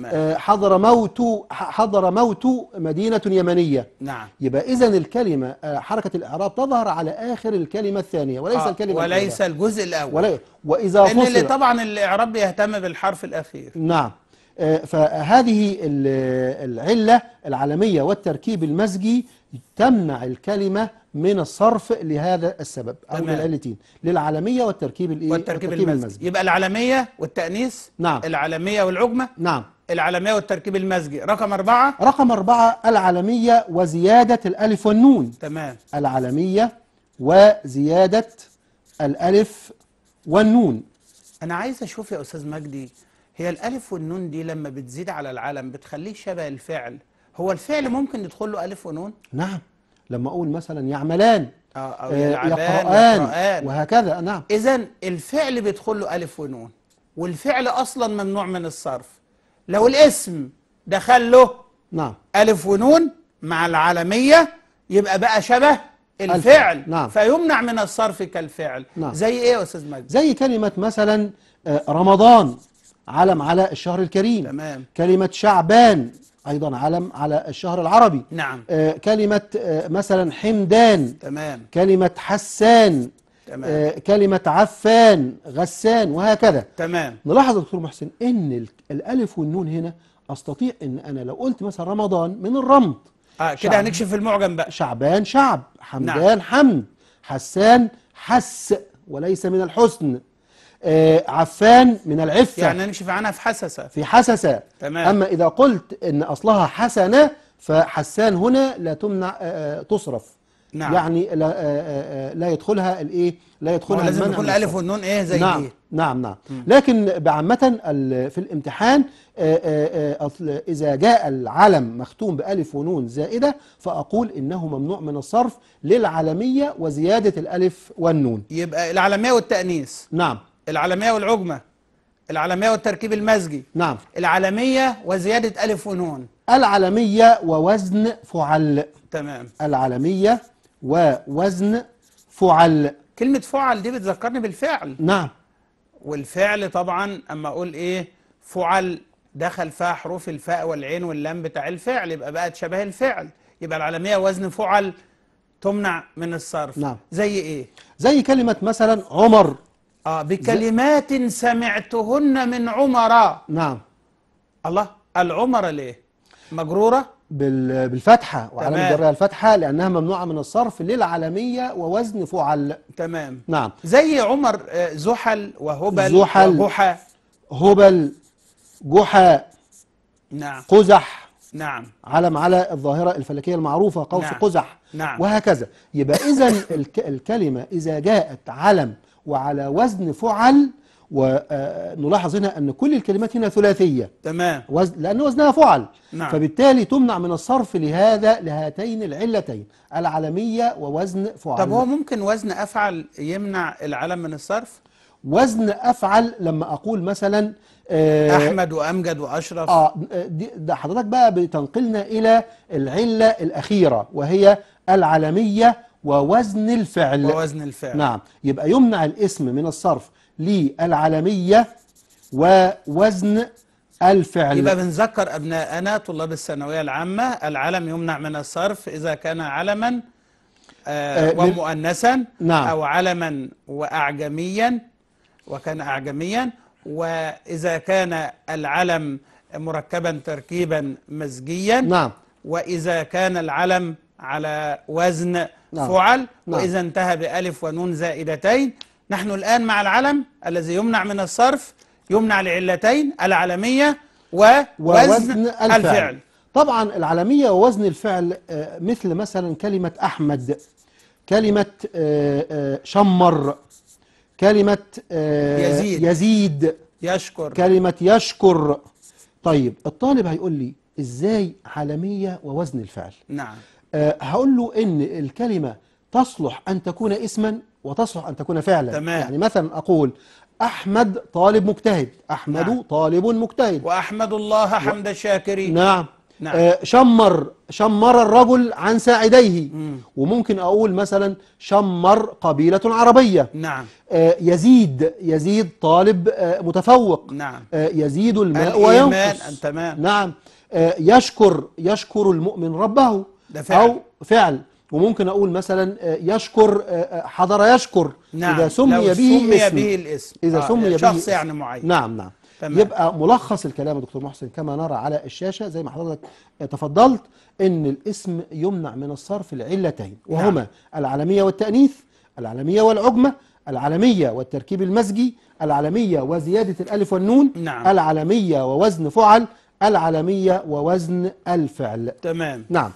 آه، حضر موت حضر موت مدينة يمنية نعم يبقى إذا الكلمة آه، حركة الإعراب تظهر على آخر الكلمة الثانية وليس آه الكلمة وليس الأولى. الجزء الأول ولي وإذا لأن اللي طبعا الإعراب بيهتم بالحرف الأخير نعم فهذه العلة العالمية والتركيب المزجي تمنع الكلمة من الصرف لهذا السبب أو للآلتين للعالمية والتركيب الإيه؟ والتركيب, والتركيب المزجي. المزجي يبقى العالمية والتأنيث نعم العالمية والعجمة نعم العالمية والتركيب المزجي رقم أربعة رقم أربعة العالمية وزيادة الألف والنون تمام العالمية وزيادة الألف والنون أنا عايز أشوف يا أستاذ مجدي هي الألف والنون دي لما بتزيد على العلم بتخليه شبه الفعل هو الفعل ممكن ندخل له ألف ونون نعم لما أقول مثلا يعملان آه، أو, أو آه، يلعبان يقرآن, يقرآن وهكذا نعم إذا الفعل بيدخل له ألف ونون والفعل أصلا ممنوع من الصرف لو الاسم دخل له نعم ألف ونون مع العالمية يبقى بقى شبه الفعل نعم. فيمنع من الصرف كالفعل نعم. زي ايه يا استاذ مجد زي كلمه مثلا آه، رمضان علم على الشهر الكريم تمام. كلمه شعبان أيضا علم على الشهر العربي نعم آه كلمة آه مثلا حمدان تمام كلمة حسان تمام آه كلمة عفان غسان وهكذا تمام نلاحظ دكتور محسن إن الألف والنون هنا أستطيع إن أنا لو قلت مثلا رمضان من الرمض آه كده هنكشف المعجم بقى شعبان شعب حمدان نعم. حمد حسان حس وليس من الحسن آه، عفان من العفة يعني نكشف عنها في حسسة في حسسة تمام أما إذا قلت إن أصلها حسنة فحسان هنا لا تمنع آه، آه، تصرف نعم. يعني لا, لا يدخلها الايه لا يدخلها لازم يكون الالف والنون ايه زي نعم. ايه نعم نعم لكن بعامة في الامتحان اذا جاء العلم مختوم بالف ونون زائده فاقول انه ممنوع من الصرف للعلميه وزياده الالف والنون يبقى العلميه والتانيث نعم العالميه والعجمة العالميه والتركيب المزجي نعم العالميه وزيادة ألف ونون العالميه ووزن فعل تمام العالميه ووزن فعل كلمة فعل دي بتذكرني بالفعل نعم والفعل طبعا أما أقول إيه فعل دخل فيها حروف الفاء والعين واللام بتاع الفعل يبقى بقت شبه الفعل يبقى العالميه وزن فعل تمنع من الصرف نعم زي إيه؟ زي كلمة مثلا عمر آه بكلمات سمعتهن من عمر نعم الله العمر ليه مجرورة بالفتحة وعلامة جرها الفتحة لأنها ممنوعة من الصرف للعالمية ووزن فعل تمام نعم زي عمر آه، زحل وهبل زحل وجحا هبل جحا نعم قزح نعم علم على الظاهرة الفلكية المعروفة قوس نعم. قزح نعم وهكذا يبقى إذا الكلمة إذا جاءت علم وعلى وزن فعل ونلاحظ آه، هنا أن كل الكلمات هنا ثلاثية تمام وزن لأن وزنها فعل نعم. فبالتالي تمنع من الصرف لهذا لهاتين العلتين العلمية ووزن فعل طب هو ممكن وزن أفعل يمنع العلم من الصرف؟ وزن أفعل لما أقول مثلا آه، أحمد وأمجد وأشرف آه ده حضرتك بقى بتنقلنا إلى العلة الأخيرة وهي العلمية ووزن الفعل ووزن الفعل نعم يبقى يمنع الاسم من الصرف للعالمية ووزن الفعل يبقى بنذكر أبناءنا طلاب الثانوية العامة العلم يمنع من الصرف إذا كان علما آه, آه، ومؤنثا نعم. أو علما وأعجميا وكان أعجميا وإذا كان العلم مركبا تركيبا مزجيا نعم وإذا كان العلم على وزن نعم. فعل نعم. وإذا انتهى بألف ونون زائدتين نحن الآن مع العلم الذي يمنع من الصرف يمنع لعلتين العلمية ووزن, ووزن الفعل. الفعل طبعا العلمية ووزن الفعل آه، مثل مثلا كلمة أحمد كلمة آه، آه، شمر كلمة يزيد, يزيد يشكر كلمة يشكر طيب الطالب هيقول لي ازاي علمية ووزن الفعل نعم آه، هقول له ان الكلمه تصلح ان تكون اسما وتصلح ان تكون فعلا تمام. يعني مثلا اقول احمد طالب مجتهد احمد نعم. طالب مجتهد واحمد الله حمد الشاكرين نعم نعم. آه شمر شمر الرجل عن ساعديه مم. وممكن أقول مثلا شمر قبيلة عربية نعم. آه يزيد يزيد طالب آه متفوق نعم. آه يزيد الماء وينقص تمام. نعم آه يشكر يشكر المؤمن ربه ده فعل. أو فعل وممكن أقول مثلا آه، يشكر آه، آه، حضر يشكر نعم إذا سمي به اسم به الاسم إذا آه سمي به شخص يعني معين نعم نعم تمام. يبقى ملخص الكلام يا دكتور محسن كما نرى على الشاشة زي ما حضرتك تفضلت إن الاسم يمنع من الصرف لعلتين نعم. وهما نعم. العالمية والتأنيث العالمية والعجمة العالمية والتركيب المزجي العالمية وزيادة الألف والنون نعم. العالمية ووزن فعل العالمية ووزن الفعل تمام نعم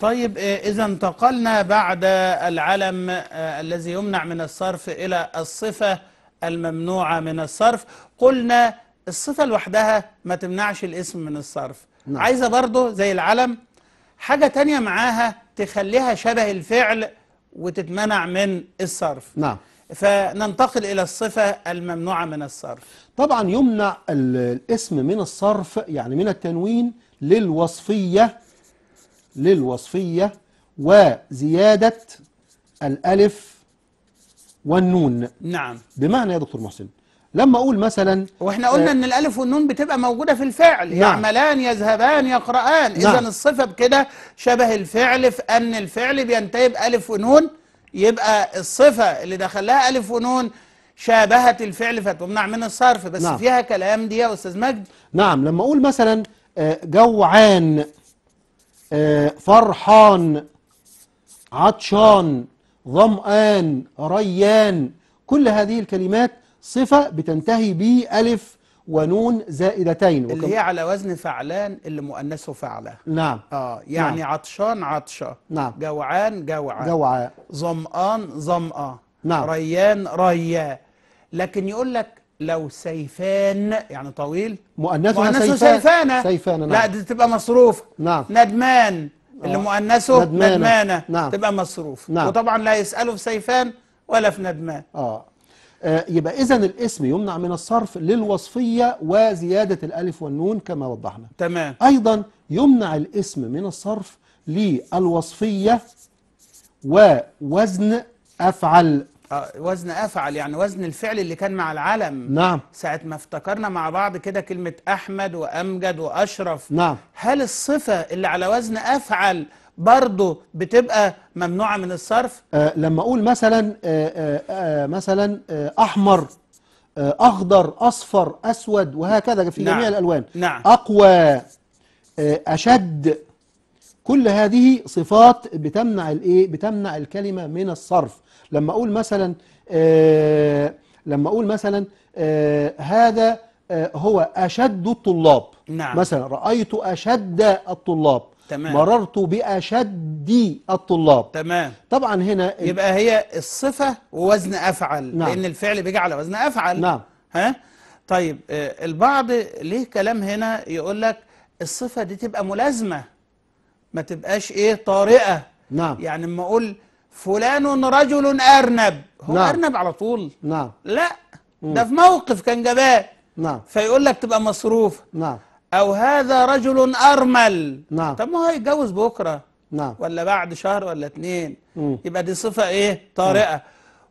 طيب آه، إذا انتقلنا بعد العلم آه، الذي يمنع من الصرف إلى الصفة الممنوعة من الصرف قلنا الصفة لوحدها ما تمنعش الاسم من الصرف نعم. عايزة برضه زي العلم حاجة تانية معاها تخليها شبه الفعل وتتمنع من الصرف نعم فننتقل إلى الصفة الممنوعة من الصرف طبعا يمنع الاسم من الصرف يعني من التنوين للوصفية للوصفية وزيادة الألف والنون نعم بمعنى يا دكتور محسن لما أقول مثلا وإحنا قلنا آه أن الألف والنون بتبقى موجودة في الفعل نعم يعملان يذهبان يقرآن نعم إذا الصفة بكده شبه الفعل في أن الفعل بينتهي بألف ونون يبقى الصفة اللي دخلها ألف ونون شابهت الفعل فتمنع من الصرف بس نعم. فيها كلام دي يا أستاذ مجد نعم لما أقول مثلا آه، جوعان آه، فرحان عطشان ظمآن ريان كل هذه الكلمات صفة بتنتهي بألف ونون زائدتين اللي هي على وزن فعلان اللي مؤنثه فعلة نعم اه نعم. يعني نعم. عطشان عطشة نعم جوعان جوعة جوعة ظمآن ظمأة نعم ريان ريا لكن يقول لك لو سيفان يعني طويل مؤنثه سيفان سيفانة سيفانة نعم. لا دي تبقى مصروف نعم ندمان اللي آه. مؤنثه ندمانة, ندمانة. نعم. تبقى مصروف نعم. وطبعا لا يسأله في سيفان ولا في ندمان آه. آه يبقى إذا الاسم يمنع من الصرف للوصفية وزيادة الألف والنون كما وضحنا تمام أيضا يمنع الاسم من الصرف للوصفية ووزن أفعل آه، وزن أفعل يعني وزن الفعل اللي كان مع العلم نعم ساعة ما افتكرنا مع بعض كده كلمة أحمد وأمجد وأشرف نعم هل الصفة اللي على وزن أفعل برضه بتبقى ممنوعة من الصرف؟ آه لما أقول مثلا آه،, آه آه مثلا آه أحمر آه أخضر أصفر أسود وهكذا في نعم. جميع الألوان نعم. أقوى آه أشد كل هذه صفات بتمنع الايه بتمنع الكلمه من الصرف لما أقول مثلا آه، لما أقول مثلا آه، هذا آه، هو أشد الطلاب نعم. مثلا رأيت أشد الطلاب تمام. مررت بأشد الطلاب تمام طبعا هنا يبقى هي الصفة ووزن أفعل نعم. لأن الفعل بيجي على وزن أفعل نعم ها طيب البعض ليه كلام هنا يقول لك الصفة دي تبقى ملازمة ما تبقاش إيه طارئة نعم يعني اما أقول فلان رجل أرنب هو نعم. أرنب على طول نعم لا ده في موقف كان جباه نعم فيقول لك تبقى مصروف نعم أو هذا رجل أرمل نعم طب ما هو هيتجوز بكرة نعم ولا بعد شهر ولا اتنين مم. يبقى دي صفة إيه طارئة مم.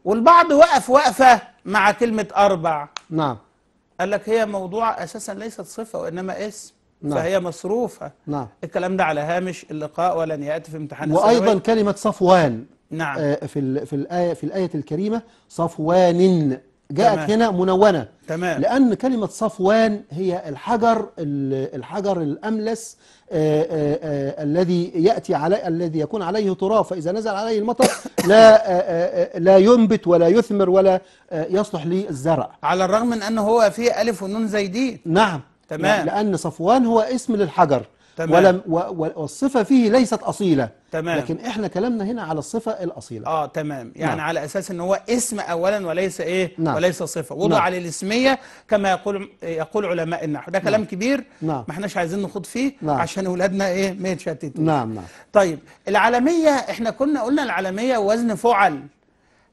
والبعض وقف وقفة مع كلمة أربع نعم قال لك هي موضوع أساسا ليست صفة وإنما اسم نعم. فهي مصروفة نعم. الكلام ده على هامش اللقاء ولن يأتي في امتحان وأيضا السنوية. كلمة صفوان نعم آه، في في الآية في الآية الكريمة صفوان جاءت تمام. هنا منونة تمام لأن كلمة صفوان هي الحجر الحجر الأملس آآ آه، آآ آه، الذي يأتي على الذي يكون عليه تراب فإذا نزل عليه المطر لا آآ لا ينبت ولا يثمر ولا يصلح للزرع على الرغم من أنه هو فيه ألف ونون زي دي نعم تمام لأن صفوان هو اسم للحجر تمام. ولم والصفة فيه ليست أصيلة تمام لكن احنا كلامنا هنا على الصفه الاصيله اه تمام يعني نعم. على اساس ان هو اسم اولا وليس ايه نعم. وليس صفه نعم. وضع نعم. للاسميه كما يقول يقول علماء النحو ده كلام نعم. كبير نعم. ما احناش عايزين نخوض فيه نعم. عشان اولادنا ايه ما يتشتتوا نعم نعم طيب العالميه احنا كنا قلنا العالميه وزن فعل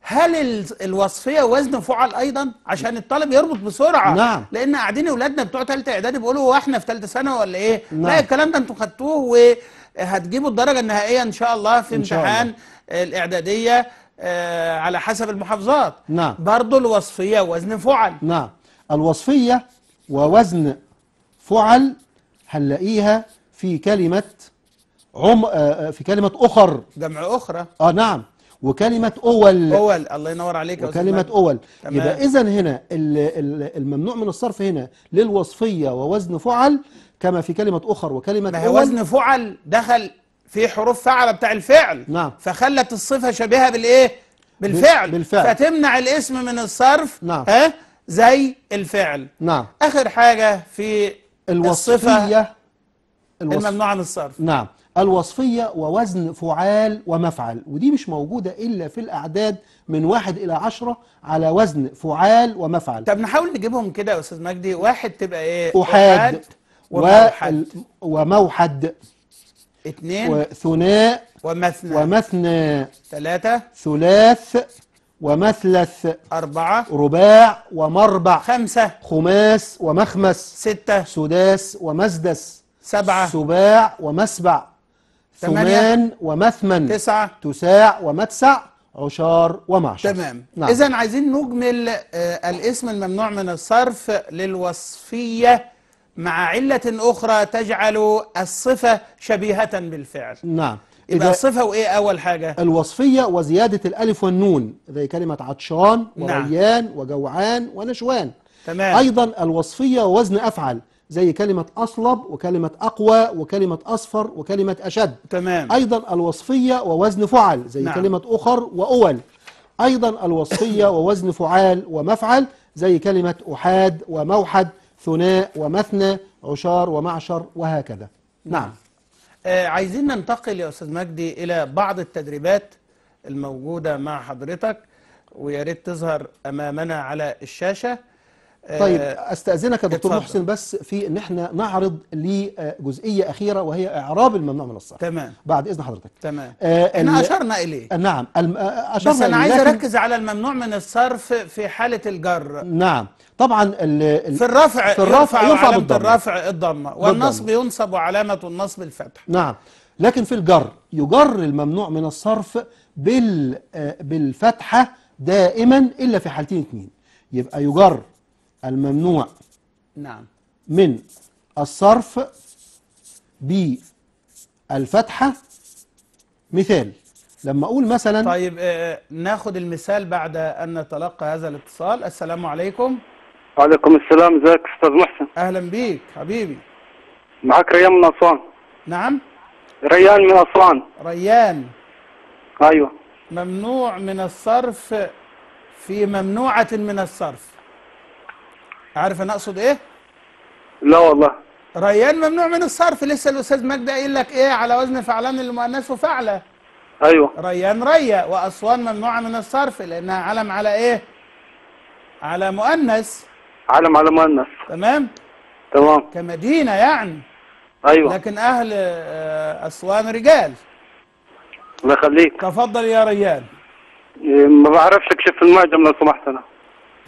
هل الوصفيه وزن فعل ايضا عشان الطالب يربط بسرعه نعم. لان قاعدين اولادنا بتوع ثالثه اعدادي بيقولوا هو احنا في ثالثه ثانوي ولا ايه نعم. لا الكلام ده انتوا خدتوه و هتجيبوا الدرجه النهائيه ان شاء الله في إن شاء امتحان الله. الاعداديه آه، على حسب المحافظات نعم برضه الوصفيه ووزن فعل نعم الوصفيه ووزن فعل هنلاقيها في كلمه عم آه، آه، في كلمه اخر جمع اخرى اه نعم وكلمة أول أول الله ينور عليك وكلمة أول يبقى إذا هنا الممنوع من الصرف هنا للوصفية ووزن فعل كما في كلمة أخر وكلمة ما هو وزن فعل دخل في حروف فعل بتاع الفعل نعم فخلت الصفة شبيهة بالإيه؟ بالفعل, بالفعل فتمنع الاسم من الصرف نعم ها؟ زي الفعل نعم آخر حاجة في الوصفية الوصف الممنوع عن الصرف نعم الوصفية ووزن فعال ومفعل ودي مش موجودة إلا في الأعداد من واحد إلى عشرة على وزن فعال ومفعل طب نحاول نجيبهم كده يا أستاذ مجدي واحد تبقى إيه أحاد, أحاد وموحد, وموحد اثنين وثناء ومثنى ومثنى ثلاثة ثلاث ومثلث أربعة رباع ومربع خمسة خماس ومخمس ستة سداس ومسدس سبعة سباع ومسبع ثمان ومثمن تسعة تساع ومتسع عشار ومعشر تمام نعم. إذا عايزين نجمل آه الاسم الممنوع من الصرف للوصفية مع علة أخرى تجعل الصفة شبيهة بالفعل نعم يبقى الصفة وإيه أول حاجة؟ الوصفية وزيادة الألف والنون زي كلمة عطشان وريان نعم. وجوعان ونشوان تمام أيضا الوصفية وزن أفعل زي كلمة أصلب وكلمة أقوى وكلمة أصفر وكلمة أشد تمام أيضا الوصفية ووزن فعل زي نعم. كلمة أخر وأول أيضا الوصفية ووزن فعال ومفعل زي كلمة أحاد وموحد ثناء ومثنى عشار ومعشر وهكذا نعم آه عايزين ننتقل يا أستاذ مجدي إلى بعض التدريبات الموجودة مع حضرتك ويا ريت تظهر أمامنا على الشاشة آه طيب استأذنك يا دكتور محسن بس في ان احنا نعرض لجزئية أخيرة وهي إعراب الممنوع من الصرف تمام بعد إذن حضرتك تمام آه احنا أشرنا إليه آه، نعم أشرنا آه، بس أنا عايز أركز على الممنوع من الصرف في حالة الجر نعم طبعا ال... في الرفع في الرفع يرفع علامة الرفع الضمة والنصب ينصب علامة النصب الفتح نعم لكن في الجر يجر الممنوع من الصرف بال آه، بالفتحة دائما إلا في حالتين اثنين يبقى يجر الممنوع نعم من الصرف بالفتحة مثال لما أقول مثلا طيب آه، آه، ناخد المثال بعد أن نتلقى هذا الاتصال السلام عليكم وعليكم السلام ازيك استاذ محسن اهلا بيك حبيبي معاك ريان من اسوان نعم ريان من اسوان ريان ايوه ممنوع من الصرف في ممنوعة من الصرف عارف انا اقصد ايه لا والله ريان ممنوع من الصرف لسه الاستاذ مجدي قايل لك ايه على وزن فعلان المؤنث وفعلة ايوه ريان ريا واسوان ممنوعة من الصرف لانها علم على ايه على مؤنث عالم على مؤنث تمام تمام كمدينه يعني ايوه لكن اهل آه، اسوان رجال الله يخليك تفضل يا ريان إيه، ما بعرفش اكشف المعجم لو سمحت انا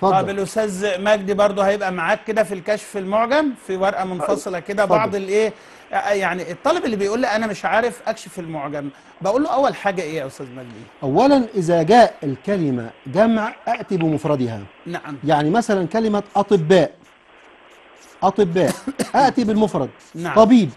فضل. طب الاستاذ مجدي برضو هيبقى معاك كده في الكشف المعجم في ورقه منفصله كده بعض الايه يعني الطالب اللي بيقول لي انا مش عارف اكشف المعجم بقول له اول حاجه ايه يا استاذ مجدي اولا اذا جاء الكلمه جمع اتي بمفردها نعم يعني مثلا كلمه اطباء اطباء اتي بالمفرد نعم. طبيب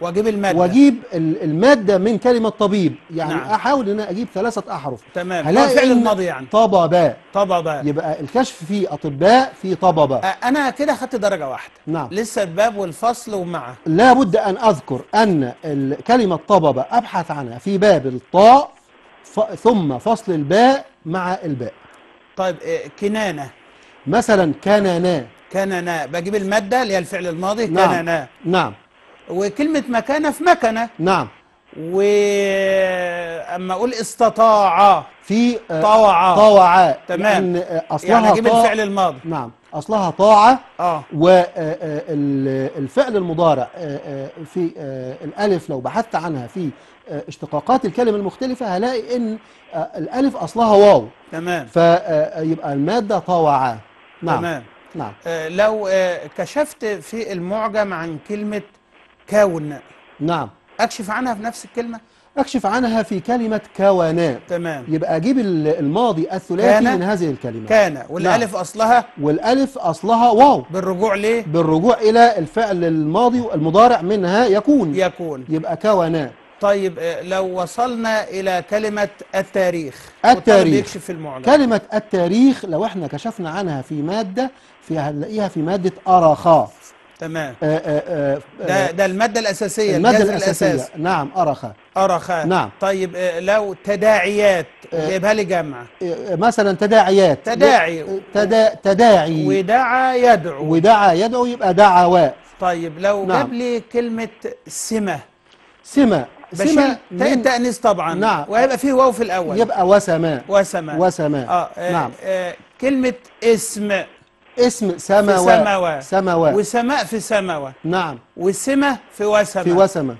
واجيب الماده واجيب الماده من كلمه طبيب يعني نعم. احاول ان اجيب ثلاثه احرف تمام هلاقي فعل الماضي يعني طبابا طبابا يبقى الكشف فيه اطباء في طبابا انا كده خدت درجه واحده نعم لسه الباب والفصل ومع لابد ان اذكر ان كلمه طبابا ابحث عنها في باب الطاء ف... ثم فصل الباء مع الباء طيب إيه، كنانه مثلا كنانا كنانا بجيب الماده اللي هي الفعل الماضي نعم. كنانا نعم وكلمة مكانة في مكنة نعم واما اقول استطاع في آه، طوعا طوعا تمام لأن آه، يعني اصلها يعني اجيب الفعل الماضي نعم اصلها طاعه اه والفعل آه، المضارع في الالف لو بحثت عنها في اشتقاقات الكلمه المختلفه هلاقي ان الالف اصلها واو تمام فيبقى الماده طاوعا نعم تمام نعم لو كشفت في المعجم عن كلمه كاون نعم اكشف عنها في نفس الكلمه اكشف عنها في كلمه كوانا تمام يبقى اجيب الماضي الثلاثي من هذه الكلمه كان والالف نعم. اصلها والالف اصلها واو بالرجوع ليه بالرجوع الى الفعل الماضي المضارع منها يكون يكون يبقى كوانا طيب آه، لو وصلنا الى كلمه التاريخ التاريخ يكشف في المعنى كلمه التاريخ لو احنا كشفنا عنها في ماده في هنلاقيها في ماده اراخا تمام آآ آه، آآ آه، آه، ده ده المادة الأساسية المادة الأساسية الأساس. نعم أرخى أرخى نعم طيب لو تداعيات جايبها لي جامعة مثلا تداعيات تداعي تدا تداعي ودعا يدعو ودعا يدعو يبقى دعواء طيب لو نعم. جاب لي كلمة سمة سمة سمة تاء تأنيس طبعا نعم وهيبقى فيه واو في الأول يبقى وسماء وسماء وسماء آه. نعم آه. كلمة اسم اسم سماوات في سماوات سماوات وسماء في سماوات نعم وسمة في وسمة في وسمة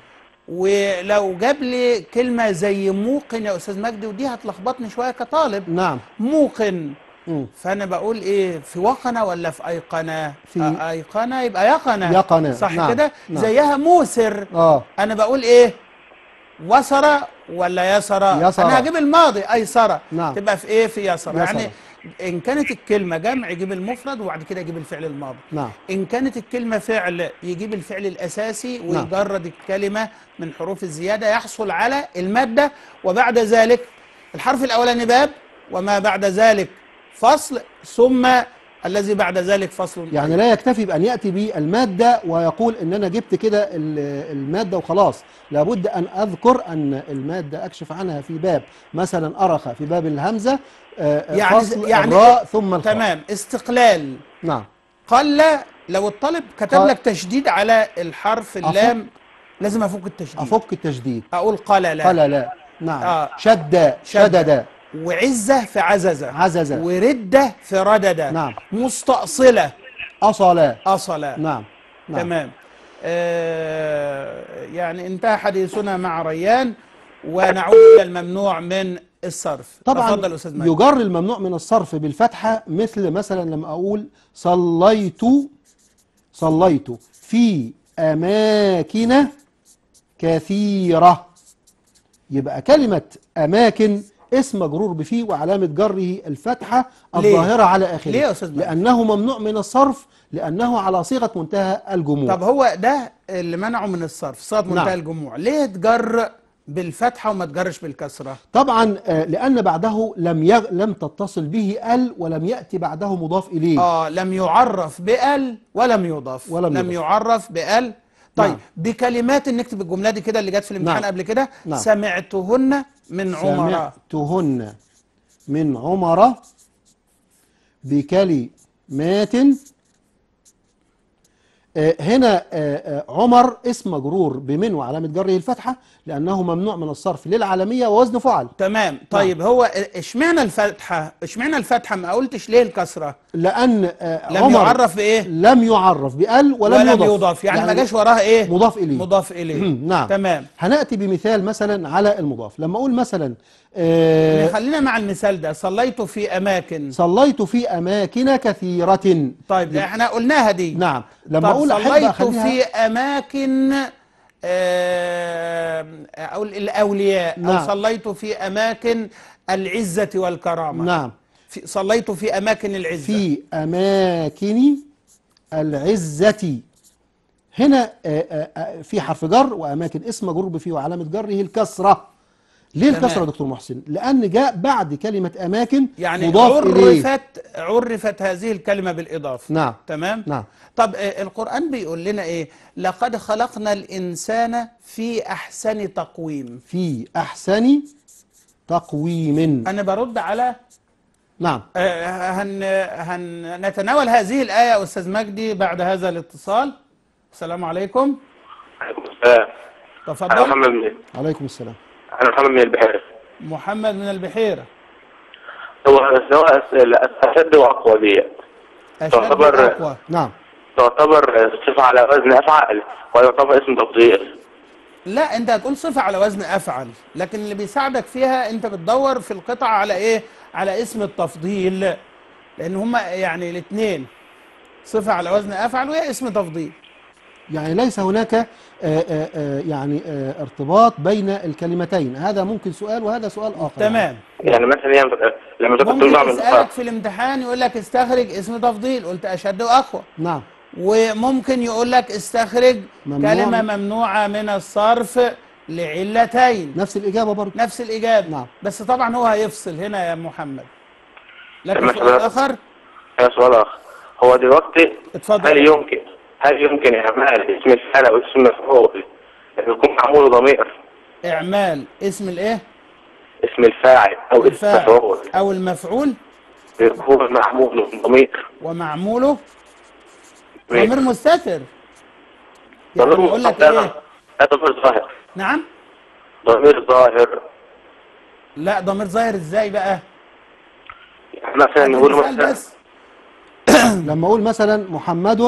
ولو جاب لي كلمة زي موقن يا أستاذ مجدي ودي هتلخبطني شوية كطالب نعم موقن مم. فأنا بقول إيه في وقنة ولا في أيقنة؟ في آه، أيقنة يبقى يقنة يقنة صح نعم. كده؟ نعم. زيها موسر آه. أنا بقول إيه؟ وسر ولا يسر؟ يسر أنا هجيب الماضي أيسر نعم. تبقى في إيه في يسر. يعني ان كانت الكلمه جمع يجيب المفرد وبعد كده يجيب الفعل الماضي نعم ان كانت الكلمه فعل يجيب الفعل الاساسي نعم. ويجرد نعم. الكلمه من حروف الزياده يحصل على الماده وبعد ذلك الحرف الاولاني باب وما بعد ذلك فصل ثم الذي بعد ذلك فصل يعني لا يكتفي بأن يأتي بالمادة ويقول إن أنا جبت كده المادة وخلاص لابد أن أذكر أن المادة أكشف عنها في باب مثلا أرخ في باب الهمزة آه، آه، يعني فصل يعني الراء ثم الخاء تمام استقلال نعم قل لو الطالب كتب لك تشديد على الحرف اللام لازم أفك التشديد أفك التشديد أقول قال لا قال لا نعم آه. شد شدد وعزة في عززة عززة وردة في رددة نعم مستأصلة أصلة أصلة نعم, نعم. تمام آه يعني انتهى حديثنا مع ريان ونعود إلى الممنوع من الصرف طبعا أستاذ يجر الممنوع من الصرف بالفتحة مثل مثلا لما أقول صليت صليت في أماكن كثيرة يبقى كلمة أماكن اسم مجرور بفي وعلامة جره الفتحة الظاهرة على آخره ليه يا أستاذ لأنه ممنوع من الصرف لأنه على صيغة منتهى الجموع طب هو ده اللي منعه من الصرف صيغة نعم. منتهى نعم. الجموع ليه تجر بالفتحة وما تجرش بالكسرة طبعا آه، لأن بعده لم يغ... لم تتصل به ال ولم يأتي بعده مضاف إليه آه لم يعرف بال ولم يضاف ولم لم يضاف. يعرف بال طيب نعم. بكلمات نكتب الجملة دي كده اللي جت في الامتحان نعم. قبل كده نعم. سمعتهن من عمر سمعتهن من عمر بكلمات آه، هنا آه، آه، عمر اسم مجرور بمن وعلامة جره الفتحة لأنه ممنوع من الصرف للعالمية ووزن فعل تمام نعم. طيب نعم. هو اشمعنى الفتحة اشمعنى الفتحة ما قلتش ليه الكسرة لأن لم عمر يعرف بإيه لم يعرف بأل ولم, ولم يضاف. يضاف يعني, يعني ما جاش وراها إيه مضاف إليه مضاف إليه نعم تمام هنأتي بمثال مثلا على المضاف لما أقول مثلا آه، خلينا مع المثال ده صليت في أماكن صليت في أماكن كثيرة طيب احنا قلناها دي نعم لما أقول صليت في أماكن آه، أو الأولياء نعم. أو صليت في أماكن العزة والكرامة نعم في صليت في أماكن العزة في أماكن العزة هنا آه، في حرف جر وأماكن اسم مجرور به وعلامة جره الكسرة ليه الكسره يا دكتور محسن لان جاء بعد كلمه اماكن يعني مضاف عرفت إليه. عرفت هذه الكلمه بالاضافه نعم تمام نعم طب آه، القران بيقول لنا ايه لقد خلقنا الانسان في احسن تقويم في احسن تقويم انا برد على نعم آه، هن هنتناول هذه الايه استاذ مجدي بعد هذا الاتصال السلام عليكم عليكم السلام تفضل عليكم السلام أنا محمد من البحيرة محمد من البحيرة هو أشد وأقوى بي أشد تعتبر وأقوى نعم تعتبر صفة على وزن أفعل ويعتبر اسم تفضيل لا أنت هتقول صفة على وزن أفعل لكن اللي بيساعدك فيها أنت بتدور في القطعة على إيه؟ على اسم التفضيل لأن هما يعني الاثنين صفة على وزن أفعل وهي اسم تفضيل يعني ليس هناك آه، آه، آه، يعني ارتباط بين الكلمتين هذا ممكن سؤال وهذا سؤال آخر تمام يعني مثلا يعني لما ممكن يسألك في الامتحان يقول لك استخرج اسم تفضيل قلت أشد وأقوى نعم وممكن يقول لك استخرج ممنوع كلمة ممنوعة من الصرف لعلتين نفس الإجابة برضه نفس الإجابة نعم بس طبعا هو هيفصل هنا يا محمد لكن سؤال آخر؟ سؤال آخر هو دلوقتي اتفضل هل يمكن هل يمكن إعمال اسم الحالة واسم المفعول يعني يكون معمول ضمير إعمال اسم الإيه؟ اسم الفاعل أو اسم المفعول أو المفعول يكون معموله ضمير ومعموله ضمير مستتر يعني ضمير يعني مستتر إيه؟ ضمير ظاهر نعم ضمير ظاهر لا ضمير ظاهر ازاي بقى؟ احنا يعني مثلا نقول مثلا لما اقول مثلا محمد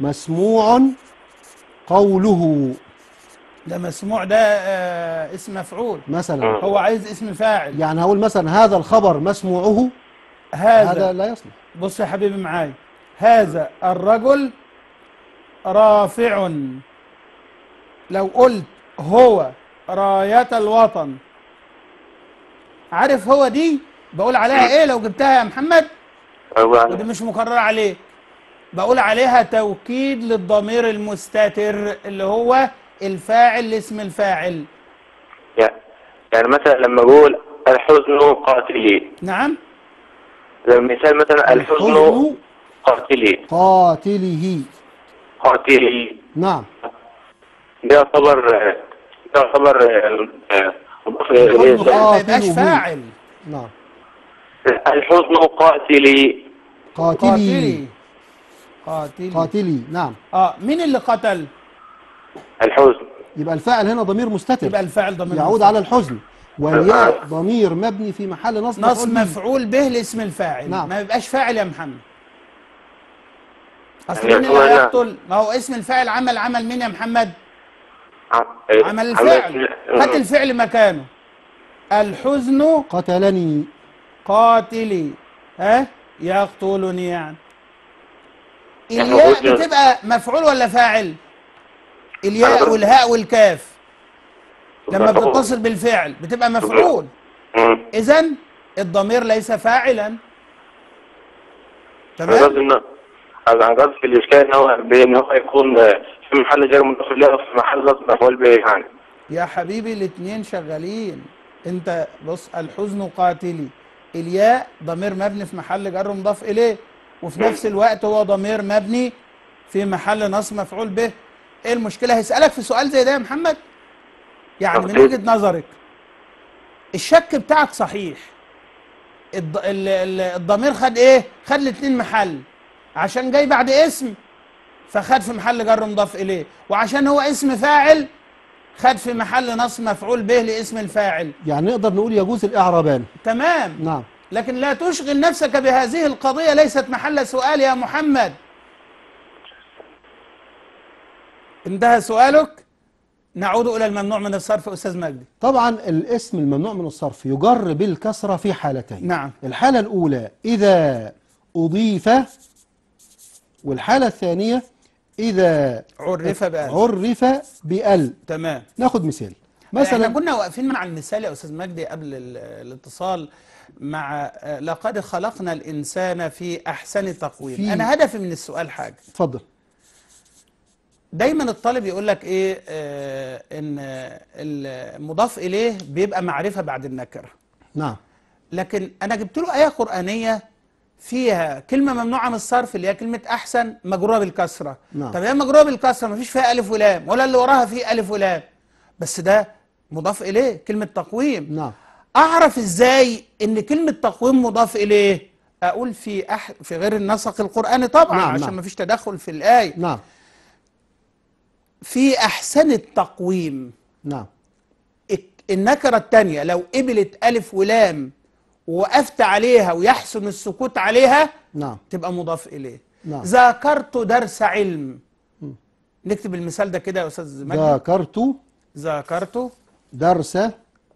مسموع قوله ده مسموع ده آه اسم مفعول مثلا آه. هو عايز اسم فاعل يعني هقول مثلا هذا الخبر مسموعه هذا هذا لا يصلح بص يا حبيبي معايا هذا الرجل رافع لو قلت هو راية الوطن عارف هو دي بقول عليها ايه لو جبتها يا محمد أيوة. ودي مش مكررة عليه بقول عليها توكيد للضمير المستتر اللي هو الفاعل لاسم الفاعل يعني مثلا لما اقول الحزن قاتلي نعم مثال مثلا الحزن, الحزن قاتلي قاتله قاتله نعم ده يعتبر ده يعتبر ما يبقاش فاعل نعم الحزن قاتلي قاتلي قاتلي قاتلي نعم اه مين اللي قتل الحزن يبقى الفاعل هنا ضمير مستتر يبقى الفاعل ضمير يعود مستتر. على الحزن والياء ضمير مبني في محل نصب نصب مفعول به لاسم الفاعل نعم. ما بيبقاش فاعل يا محمد اصل يعني مين اللي يقتل؟ ما هو اسم الفاعل عمل عمل مين يا محمد عمل الفعل هات الفعل مكانه الحزن قتلني قاتلي ها يقتلني يعني الياء بتبقى مفعول ولا فاعل الياء والهاء والكاف لما بتتصل بالفعل بتبقى مفعول اذا الضمير ليس فاعلا تمام هذا في الاشكال ان هو بان هو يكون في محل غير مضاف اليه في محل غصب مفعول به يعني يا حبيبي الاثنين شغالين انت بص الحزن قاتلي الياء ضمير مبني في محل جر مضاف اليه وفي نفس الوقت هو ضمير مبني في محل نصب مفعول به ايه المشكله هيسالك في سؤال زي ده يا محمد يعني من وجهه نظرك الشك بتاعك صحيح الض... ال... ال... الضمير خد ايه خد الاثنين محل عشان جاي بعد اسم فخد في محل جر مضاف اليه وعشان هو اسم فاعل خد في محل نصب مفعول به لاسم الفاعل يعني نقدر نقول يجوز الاعرابان تمام نعم لكن لا تشغل نفسك بهذه القضية ليست محل سؤال يا محمد انتهى سؤالك نعود إلى الممنوع من الصرف أستاذ مجدي طبعا الاسم الممنوع من الصرف يجر بالكسرة في حالتين نعم الحالة الأولى إذا أضيف والحالة الثانية إذا عرف بأل عرف بأل تمام ناخد مثال مثلا احنا كنا واقفين مع المثال يا أستاذ مجدي قبل الاتصال مع آه، لقد خلقنا الإنسان في أحسن تقويم في أنا هدفي من السؤال حاجة اتفضل دايما الطالب يقول لك إيه آه إن المضاف إليه بيبقى معرفة بعد النكرة نعم لكن أنا جبت له آية قرآنية فيها كلمة ممنوعة من الصرف اللي هي كلمة أحسن مجروره بالكسرة نعم. طب هي مجروره بالكسرة مفيش فيها ألف ولام ولا اللي وراها فيه ألف ولام بس ده مضاف إليه كلمة تقويم نعم اعرف ازاي ان كلمه تقويم مضاف اليه اقول في أح... في غير النسق القراني طبعا نعم عشان نعم. ما فيش تدخل في الايه نعم في احسن التقويم نعم النكره الثانيه لو قبلت الف ولام ووقفت عليها ويحسن السكوت عليها نعم تبقى مضاف اليه نعم ذاكرت درس علم نكتب المثال ده كده يا استاذ مجدي ذاكرت ذاكرت درس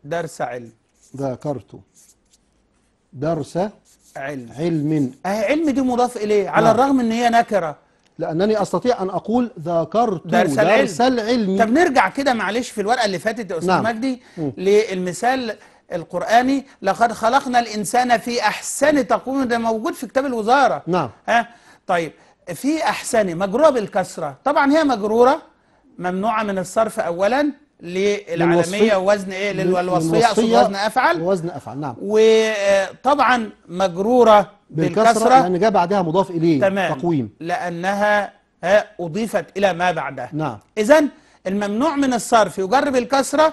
درس علم ذاكرت درس علم علم علم دي مضاف إليه على نعم. الرغم إن هي نكرة لأنني أستطيع أن أقول ذاكرت درس, درس العلم طب نرجع كده معلش في الورقة اللي فاتت يا أستاذ نعم. مجدي للمثال القرآني لقد خلقنا الإنسان في أحسن تقويم ده موجود في كتاب الوزارة نعم ها طيب في أحسن مجرورة بالكسرة طبعا هي مجرورة ممنوعة من الصرف أولا للعالميه وزن ايه للوصفيه اقصد وزن افعل وزن افعل نعم وطبعا مجروره بالكسره, بالكسرة لان جاء بعدها مضاف اليه تمام تقويم لانها اضيفت الى ما بعدها نعم اذا الممنوع من الصرف يجرب الكسره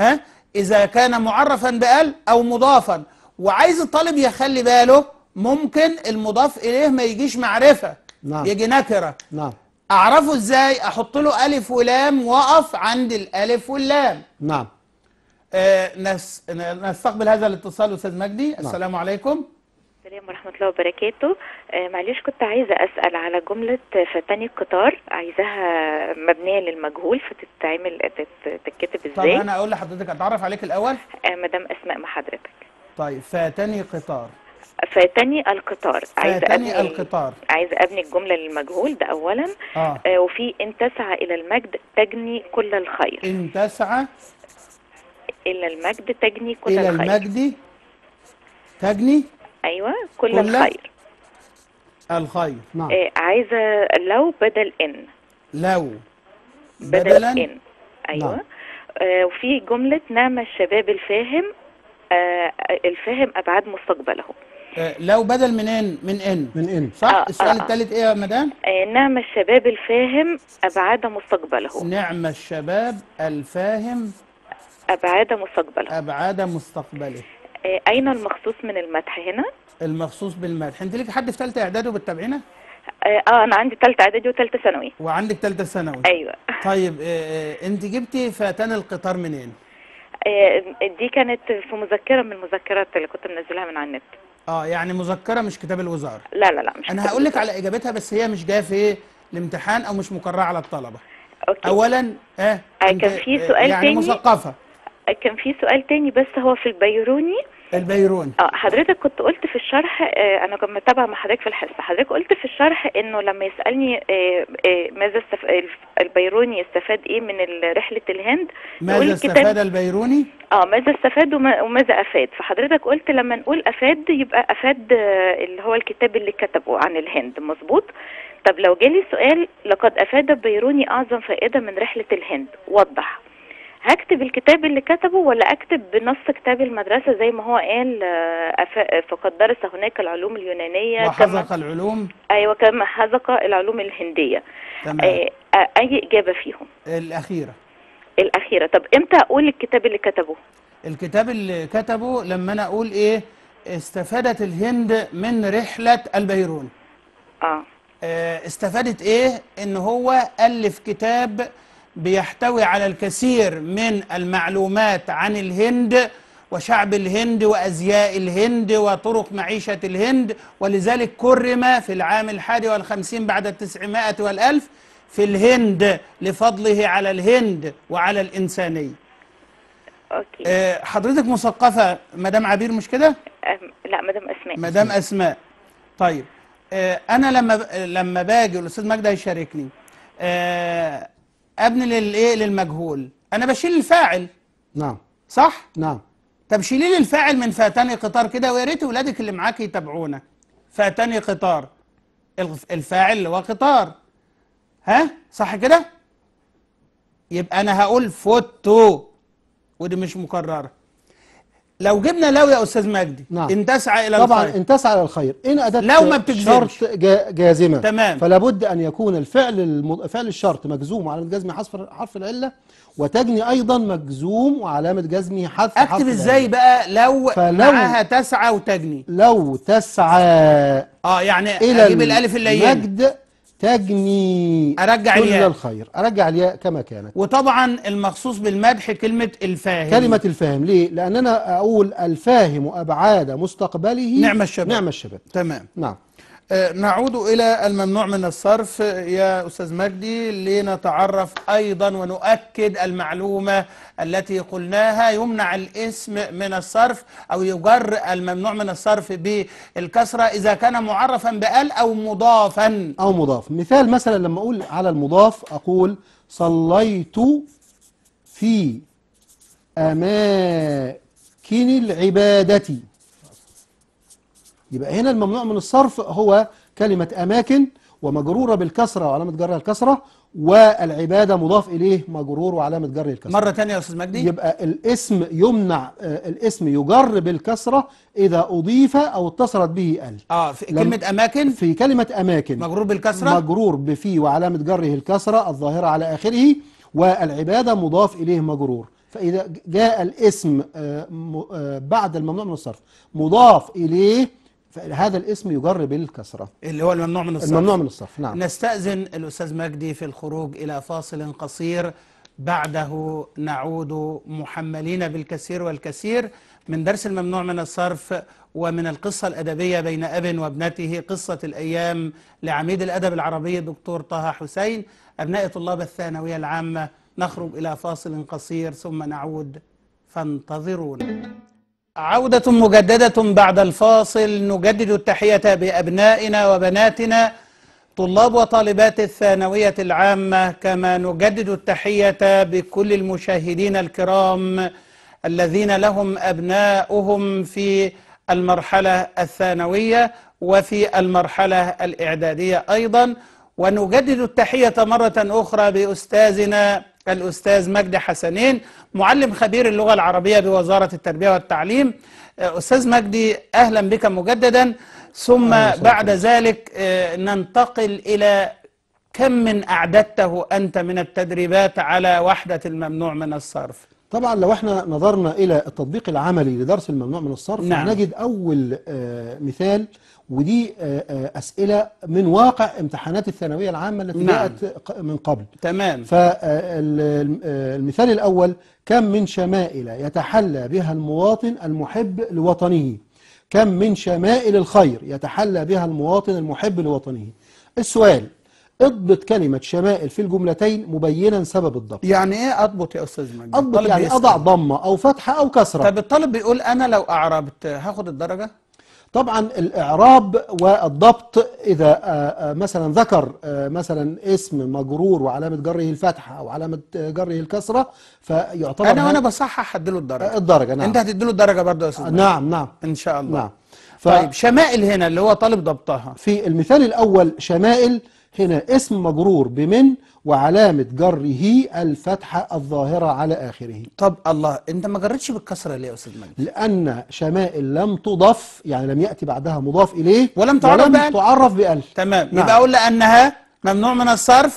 ها اذا كان معرفا بال او مضافا وعايز الطالب يخلي باله ممكن المضاف اليه ما يجيش معرفه نعم يجي نكره نعم اعرفه ازاي احط له الف ولام واقف عند الالف واللام نعم آه نستقبل هذا الاتصال استاذ مجدي نعم. السلام عليكم السلام ورحمة الله وبركاته آه، معلش كنت عايزة أسأل على جملة فتاني القطار عايزاها مبنية للمجهول فتتعمل تتكتب ازاي طب أنا أقول لحضرتك أتعرف عليك الأول آه، مدام أسماء مع حضرتك طيب فتاني قطار فاتني القطار عايزه ابني القطار عايزه ابني الجمله للمجهول ده اولا آه. آه وفي ان تسعى الى المجد تجني كل الخير ان تسعى الى المجد تجني كل الخير الى المجد تجني ايوه كل, كل الخير الخير نعم آه عايزه لو بدل ان لو بدل ان ايوه نعم. آه وفي جمله نعم الشباب الفاهم آه الفاهم ابعاد مستقبله آه، لو بدل من ان من ان من ان صح آه السؤال آه الثالث ايه يا مدام آه، نعم الشباب الفاهم ابعاد مستقبله نعم الشباب الفاهم ابعاد مستقبله ابعاد مستقبله آه اين المخصوص من المدح هنا المخصوص بالمدح انت ليك حد في ثالثه اعدادي وبتتابعينا اه, آه، انا عندي ثالثه اعدادي وثالثه ثانوي وعندك ثالثه ثانوي ايوه طيب آه انت جبتي فتان القطار منين آه دي كانت في مذكره من المذكرات اللي كنت منزلها من على النت اه يعني مذكره مش كتاب الوزاره لا لا لا مش انا هقول لك على اجابتها بس هي مش جايه في الامتحان او مش مكرره على الطلبه أوكي. اولا اه, آه، كان في آه، سؤال يعني تاني مثقفه آه، كان في سؤال تاني بس هو في البيروني البيروني اه حضرتك كنت قلت في الشرح آه انا كنت متابعه مع حضرتك في الحصه حضرتك قلت في الشرح انه لما يسالني آه آه ماذا استف... البيروني استفاد ايه من رحله الهند ماذا استفاد البيروني اه ماذا استفاد وماذا افاد فحضرتك قلت لما نقول افاد يبقى افاد آه، اللي هو الكتاب اللي كتبه عن الهند مظبوط طب لو جالي سؤال لقد افاد البيروني اعظم فائده من رحله الهند وضح هكتب الكتاب اللي كتبه ولا اكتب بنص كتاب المدرسه زي ما هو قال آه، آه، فقد درس هناك العلوم اليونانيه كما العلوم ايوه كما حذق العلوم الهنديه تمام آه، اي اجابه فيهم الاخيره الاخيره طب امتى اقول الكتاب اللي كتبه الكتاب اللي كتبه لما انا اقول ايه استفادت الهند من رحله البيرون اه استفادت ايه ان هو الف كتاب بيحتوي على الكثير من المعلومات عن الهند وشعب الهند وأزياء الهند وطرق معيشة الهند ولذلك كرم في العام الحادي والخمسين بعد التسعمائة والألف في الهند لفضله على الهند وعلى الإنسانية أوكي. آه، حضرتك مثقفة مدام عبير مش كده؟ لا مدام أسماء مدام أسماء طيب آه، أنا لما لما باجي الأستاذ مجدي هيشاركني آه، ابني للايه للمجهول انا بشيل الفاعل نعم صح نعم طب شيل لي الفاعل من فاتني قطار كده ويا ريت ولادك اللي معاك يتابعونا فاتني قطار الفاعل اللي هو قطار ها صح كده يبقى انا هقول فوتو ودي مش مكرره لو جبنا لو يا استاذ مجدي نعم. ان تسعى الى الخير طبعا ان تسعى الى الخير ان اداه لو ما بتجزمش شرط جازمه تمام فلا بد ان يكون الفعل الم... فعل الشرط مجزوم وعلامه جزمه حذف حرف العله وتجني ايضا مجزوم وعلامه جزمه حذف حرف اكتب ازاي بقى لو فلو معاها تسعى وتجني لو تسعى اه يعني اجيب الالف اللينه مجد تجني أرجع كل الياء. الخير أرجع الياء كما كانت وطبعا المخصوص بالمدح كلمة الفاهم كلمة الفاهم ليه؟ لأن أنا أقول الفاهم أبعاد مستقبله نعم الشباب نعم الشباب تمام نعم نعود إلى الممنوع من الصرف يا أستاذ مجدي لنتعرف أيضا ونؤكد المعلومة التي قلناها يمنع الاسم من الصرف أو يجر الممنوع من الصرف بالكسرة إذا كان معرفا بأل أو مضافا أو مضاف مثال مثلا لما أقول على المضاف أقول صليت في أماكن العبادة يبقى هنا الممنوع من الصرف هو كلمة أماكن ومجرورة بالكسرة وعلامة جرها الكسرة والعبادة مضاف إليه مجرور وعلامة جر الكسرة مرة تانية يا أستاذ مجدي يبقى الاسم يمنع آه، الاسم يجر بالكسرة إذا أضيف أو اتصلت به ال آه في كلمة أماكن في كلمة أماكن مجرور بالكسرة مجرور بفي وعلامة جره الكسرة الظاهرة على آخره والعبادة مضاف إليه مجرور فإذا جاء الاسم آه، آه، بعد الممنوع من الصرف مضاف إليه فهذا الاسم يجر بالكسرة اللي هو الممنوع من الصرف الممنوع من الصرف نعم نستأذن الأستاذ مجدي في الخروج إلى فاصل قصير بعده نعود محملين بالكثير والكثير من درس الممنوع من الصرف ومن القصة الأدبية بين أب وابنته قصة الأيام لعميد الأدب العربي الدكتور طه حسين أبناء طلاب الثانوية العامة نخرج إلى فاصل قصير ثم نعود فانتظرونا عودة مجددة بعد الفاصل نجدد التحية بأبنائنا وبناتنا طلاب وطالبات الثانوية العامة كما نجدد التحية بكل المشاهدين الكرام الذين لهم أبناؤهم في المرحلة الثانوية وفي المرحلة الإعدادية أيضا ونجدد التحية مرة أخرى بأستاذنا الأستاذ مجدي حسنين معلم خبير اللغة العربية بوزارة التربية والتعليم آه، أستاذ مجدي أهلا بك مجددا ثم بعد ذلك آه، ننتقل إلى كم من أعددته أنت من التدريبات على وحدة الممنوع من الصرف طبعا لو احنا نظرنا إلى التطبيق العملي لدرس الممنوع من الصرف نعم. نجد أول آه، مثال ودي آه، آه، أسئلة من واقع امتحانات الثانوية العامة التي نعم. جاءت من قبل تمام فالمثال آه، الأول كم من شمائل يتحلى بها المواطن المحب لوطنه كم من شمائل الخير يتحلى بها المواطن المحب لوطنه السؤال اضبط كلمة شمائل في الجملتين مبينا سبب الضبط يعني ايه اضبط يا استاذ مجد اضبط يعني اضع ضمة او فتحة او كسرة طب الطالب بيقول انا لو اعربت هاخد الدرجة طبعا الإعراب والضبط إذا آه، آه، مثلا ذكر آه، مثلا اسم مجرور وعلامة جره الفتحة أو علامة جره الكسرة فيعتبر أنا وأنا بصحح له الدرجة الدرجة نعم أنت هتديله الدرجة برضه يا أستاذ نعم نعم إن شاء الله نعم ف... طيب شمائل هنا اللي هو طالب ضبطها في المثال الأول شمائل هنا اسم مجرور بمن وعلامة جره الفتحة الظاهرة على آخره طب الله أنت ما جرتش بالكسرة ليه يا أستاذ مجد لأن شمائل لم تضاف يعني لم يأتي بعدها مضاف إليه ولم تعرف ولم بأل تعرف بأل تمام نعم. يبقى أقول لأنها ممنوع من الصرف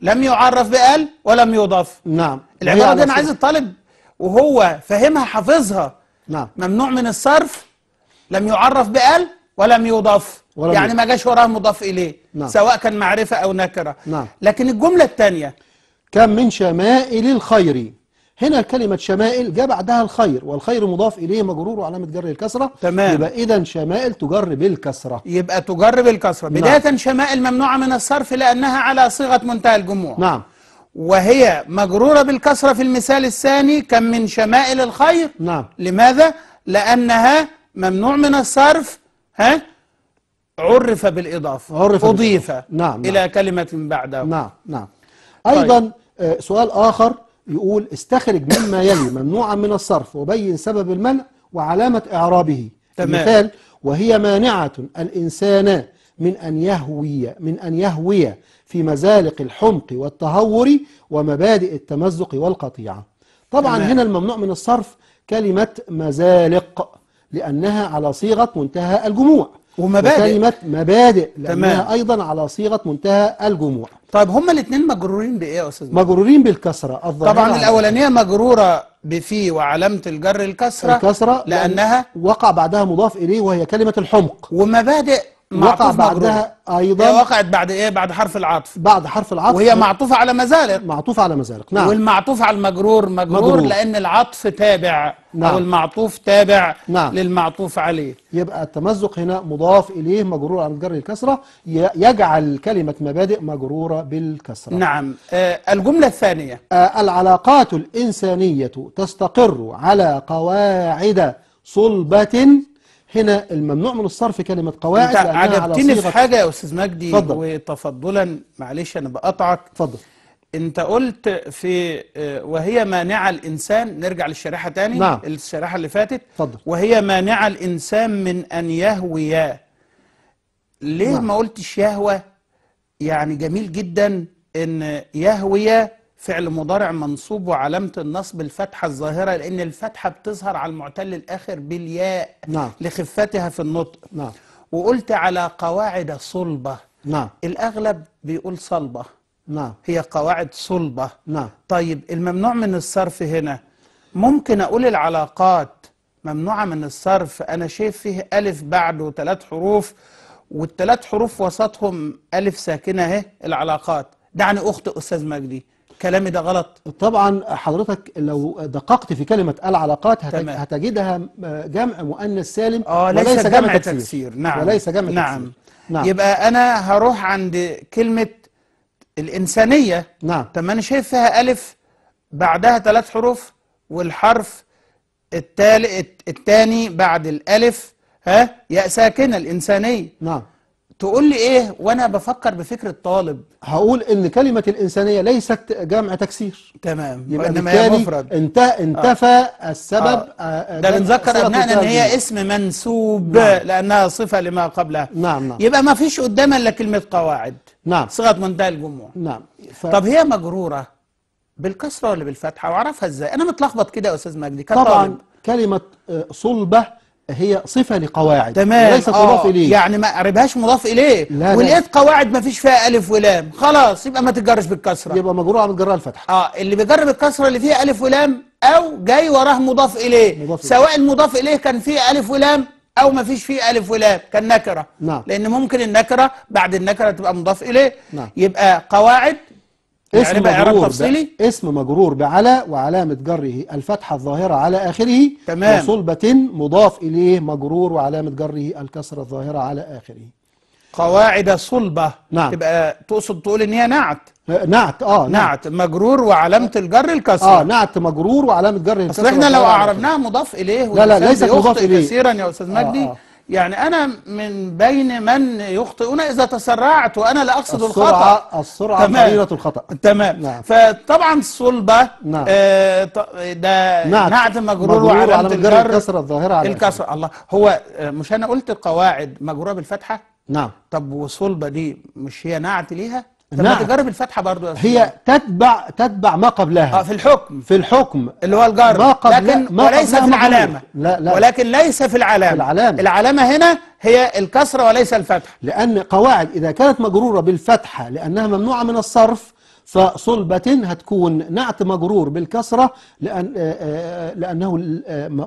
لم يعرف بأل ولم يضاف نعم العبارة دي أنا عايز الطالب وهو فاهمها حافظها نعم ممنوع من الصرف لم يعرف بأل ولم يضاف ولم يعني ما جاش وراه مضاف إليه نعم. سواء كان معرفة أو نكرة نعم. لكن الجملة الثانية كم من شمائل الخير هنا كلمة شمائل جاء بعدها الخير والخير مضاف إليه مجرور وعلامة جر الكسرة تمام يبقى إذا شمائل تجر بالكسرة يبقى تجر بالكسرة نعم. بداية شمائل ممنوعة من الصرف لأنها على صيغة منتهى الجموع نعم وهي مجرورة بالكسرة في المثال الثاني كم من شمائل الخير نعم لماذا؟ لأنها ممنوع من الصرف ها عرف بالإضافة عرف أضيف نعم إلى نعم. كلمة بعده نعم نعم أيضا طيب. آه، سؤال آخر يقول استخرج مما يلي ممنوعا من الصرف وبين سبب المنع وعلامة إعرابه تمام. مثال وهي مانعة الإنسان من أن يهوي من أن يهوي في مزالق الحمق والتهور ومبادئ التمزق والقطيعة طبعا تمام. هنا الممنوع من الصرف كلمة مزالق لأنها على صيغة منتهى الجموع ومبادئ وكلمة مبادئ لأنها تمام. أيضا على صيغة منتهى الجموع طيب هما الاثنين مجرورين بإيه يا أستاذ مجرورين بالكسرة طبعا الأولانية مجرورة بفي وعلامة الجر الكسرة الكسرة لأنها وقع بعدها مضاف إليه وهي كلمة الحمق ومبادئ وقع بعدها ايضا هي وقعت بعد ايه بعد حرف العطف بعد حرف العطف وهي معطوفه على مزالق معطوفه على مزالق نعم والمعطوف على المجرور مجرور, مجرور. لان العطف تابع نعم. او المعطوف تابع نعم. للمعطوف عليه يبقى التمزق هنا مضاف اليه مجرور على الجر الكسره يجعل كلمه مبادئ مجروره بالكسره نعم آه الجمله الثانيه آه العلاقات الانسانيه تستقر على قواعد صلبه هنا الممنوع من الصرف كلمة قواعد انت عجبتني في حاجة يا أستاذ مجدي فضل. وتفضلا معلش أنا بقطعك اتفضل انت قلت في آه، وهي مانعة الإنسان نرجع للشريحة تاني نعم. الشريحة اللي فاتت فضل. وهي مانعة الإنسان من أن يهوي ليه نعم. ما قلتش يهوى يعني جميل جدا ان يهوي فعل مضارع منصوب وعلامة النصب الفتحة الظاهرة لأن الفتحة بتظهر على المعتل الآخر بالياء نعم. لخفتها في النطق نعم. وقلت على قواعد صلبة نعم. الأغلب بيقول صلبة نعم. هي قواعد صلبة نعم. طيب الممنوع من الصرف هنا ممكن أقول العلاقات ممنوعة من الصرف أنا شايف فيه ألف بعده ثلاث حروف والثلاث حروف وسطهم ألف ساكنة اهي العلاقات دعني أخطئ أستاذ مجدي كلامي ده غلط طبعا حضرتك لو دققت في كلمة العلاقات هتجدها جمع مؤنث سالم آه وليس جمع, جمع تكسير. تكسير نعم وليس جمع نعم. تكسير نعم يبقى أنا هروح عند كلمة الإنسانية نعم طب ما أنا شايف فيها ألف بعدها ثلاث حروف والحرف التالي الثاني بعد الألف ها يا ساكنة الإنسانية نعم تقول لي ايه وانا بفكر بفكر الطالب هقول ان كلمه الانسانيه ليست جمع تكسير تمام يبقى انما هي مفرد انتهى آه. انتفى آه. السبب آه. آه. ده بنذكر ابنائنا ان هي اسم منسوب نعم. لانها صفه لما قبلها نعم نعم يبقى ما فيش قدامها الا كلمه قواعد نعم صيغه منتهى الجموع نعم ف... طب هي مجروره بالكسره ولا بالفتحه واعرفها ازاي انا متلخبط كده يا استاذ مجدي طبعا كلمه آه، صلبه هي صفة لقواعد تمام ليست آه. مضاف إليه يعني ما قربهاش مضاف إليه لا ولقيت قواعد ما فيش فيها ألف ولام خلاص يبقى ما تتجرش بالكسرة يبقى مجرورة متجرها الفتحة اه اللي بيجر بالكسرة اللي فيها ألف ولام أو جاي وراه مضاف إليه مضاف سواء المضاف إليه كان فيه ألف ولام أو ما فيش فيه ألف ولام كان نكرة نعم لأن ممكن النكرة بعد النكرة تبقى مضاف إليه نعم يبقى قواعد يعني اسم يعني مجرور تفصيلي اسم مجرور بعلى وعلامة جره الفتحة الظاهرة على آخره تمام وصلبة مضاف إليه مجرور وعلامة جره الكسرة الظاهرة على آخره قواعد صلبة نعم تبقى تقصد تقول إن هي نعت أه، نعت اه نعت, نعت. مجرور وعلامة الجر الكسرة اه نعت مجرور وعلامة جر الكسرة اصل احنا لو آه. أعربناها مضاف إليه لا لا ليست مضاف إليه كثيرا يا أستاذ آه، مجدي آه آه. يعني أنا من بين من يخطئون إذا تسرعت وأنا لا أقصد الخطأ السرعة قليلة الخطأ تمام نعم. فطبعا صلبة نعم. آه ده نعت, نعت مجرور وعلامة الجر الكسرة الظاهرة على الكسرة الله هو آه، مش أنا قلت القواعد مجرورة بالفتحة نعم طب وصلبة دي مش هي نعت ليها نعم. ما تجارب الفاتحه برضو يا هي تتبع تتبع ما قبلها اه في الحكم في الحكم اللي هو الجار ما قبل لكن ما وليس في العلامه لا لا ولكن ليس في العلامه العلامه, العلامة هنا هي الكسره وليس الفتحه لان قواعد اذا كانت مجروره بالفتحه لانها ممنوعه من الصرف فصلبة هتكون نعت مجرور بالكسرة لأن آه، آه، آه، لأنه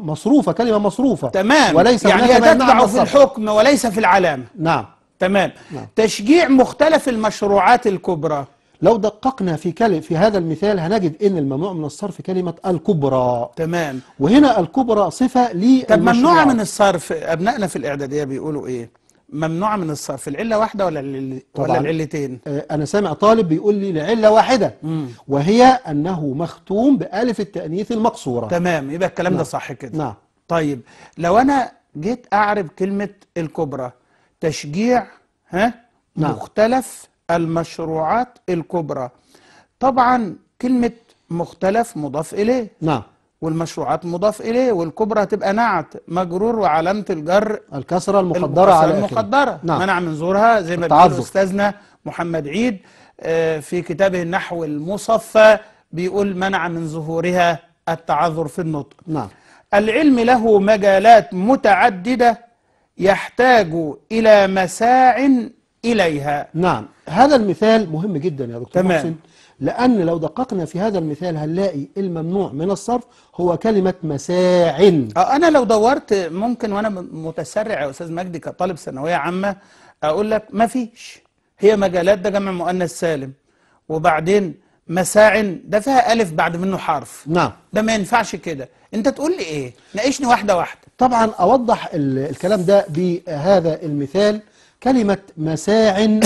مصروفة كلمة مصروفة تمام وليس يعني هي تتبع في الحكم وليس في العلامة نعم تمام نعم. تشجيع مختلف المشروعات الكبرى لو دققنا في كلمة في هذا المثال هنجد ان الممنوع من الصرف كلمة الكبرى تمام وهنا الكبرى صفة للمشروع طب ممنوعة من الصرف ابنائنا في الاعدادية بيقولوا ايه ممنوعة من الصرف العلة واحدة ولا ولا العلتين آه، انا سامع طالب بيقول لي لعلة واحدة مم. وهي انه مختوم بألف التأنيث المقصورة تمام يبقى الكلام نعم. ده صح كده نعم طيب لو انا جيت اعرب كلمة الكبرى تشجيع ها نعم. مختلف المشروعات الكبرى طبعا كلمة مختلف مضاف إليه نعم والمشروعات مضاف إليه والكبرى تبقى نعت مجرور وعلامة الجر الكسرة المقدرة على المقدرة نعم. منع من زورها زي ما بيقول أستاذنا محمد عيد آه، في كتابه النحو المصفى بيقول منع من ظهورها التعذر في النطق نعم العلم له مجالات متعددة يحتاج إلى مساع إليها نعم هذا المثال مهم جدا يا دكتور تمام. محسن لأن لو دققنا في هذا المثال هنلاقي الممنوع من الصرف هو كلمة مساع آه، أنا لو دورت ممكن وأنا متسرع يا أستاذ مجدي كطالب ثانوية عامة أقول لك ما فيش هي مجالات ده جمع مؤنث سالم وبعدين مساع ده فيها ألف بعد منه حرف نعم ده ما ينفعش كده أنت تقول لي إيه؟ ناقشني واحدة واحدة طبعا أوضح الكلام ده بهذا المثال كلمة مساع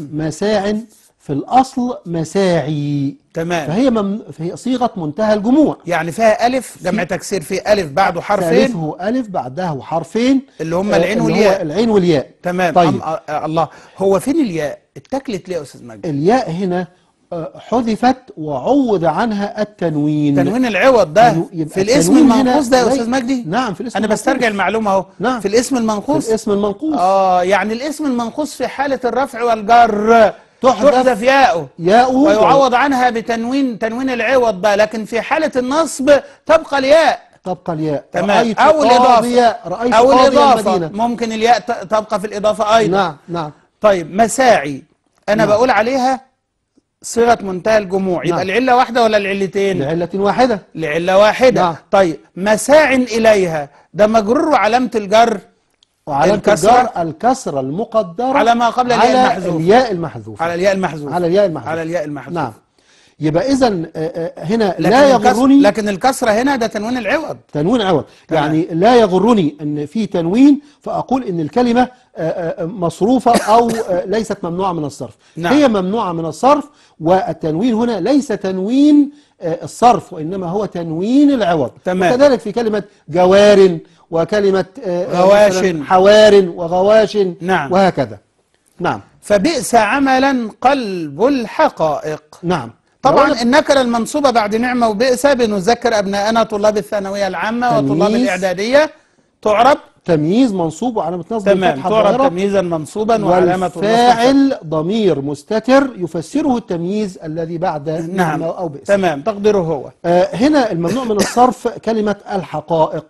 مساع في الأصل مساعي تمام فهي, مم فهي صيغة منتهى الجموع يعني فيها ألف جمع تكسير فيه ألف بعده حرفين ثالثه ألف بعدها حرفين اللي هم آه، العين والياء العين والياء تمام طيب الله هو فين الياء؟ اتكلت ليه يا أستاذ مجدي؟ الياء هنا حذفت وعوض عنها التنوين تنوين العوض ده أيوه، في الاسم المنقوص ده يا استاذ مجدي نعم في الاسم انا بسترجع المعلومه اهو نعم في الاسم المنقوص في الاسم المنقوص اه يعني الاسم المنقوص في حاله الرفع والجر تحذف ياؤه ياؤه ويعوض عنها بتنوين تنوين العوض بقى لكن في حاله النصب تبقى الياء تبقى الياء تمام رأيت او الاضافه رأيت او الاضافه المدينة. ممكن الياء تبقى في الاضافه ايضا نعم نعم طيب مساعي انا نعم. بقول عليها صيغه نعم. منتهى الجموع يبقى نعم. العله واحده ولا العلتين لعله واحده لعله واحده نعم. طيب مساع اليها ده مجرور وعلامه الجر وعلامه الكسر الجر الكسره المقدره على ما قبل الياء المحذوف على الياء المحذوف على الياء المحذوف على الياء المحذوف على الياء المحذوف نعم يبقى اذا آه، آه، هنا لا يغرني لكن الكسره هنا ده تنوين العوض تنوين عوض يعني لا يغرني ان في تنوين فاقول ان الكلمه آه، آه، آه، مصروفة أو ليست ممنوعة من الصرف نعم. هي ممنوعة من الصرف والتنوين هنا ليس تنوين الصرف وإنما هو تنوين العوض تمام. وكذلك في كلمة جوار وكلمة غواش حوار وغواش نعم. وهكذا نعم فبئس عملا قلب الحقائق نعم طبعا نعم. النكرة المنصوبة بعد نعمة وبئس بنذكر أبناءنا طلاب الثانوية العامة وطلاب الإعدادية تعرب تمييز منصوب وعلامة نصب تمام تعرف تمييزا منصوبا وعلامة فاعل ضمير مستتر يفسره التمييز الذي بعد نعم, نعم أو بئس تمام تقديره هو آه هنا الممنوع من الصرف كلمة الحقائق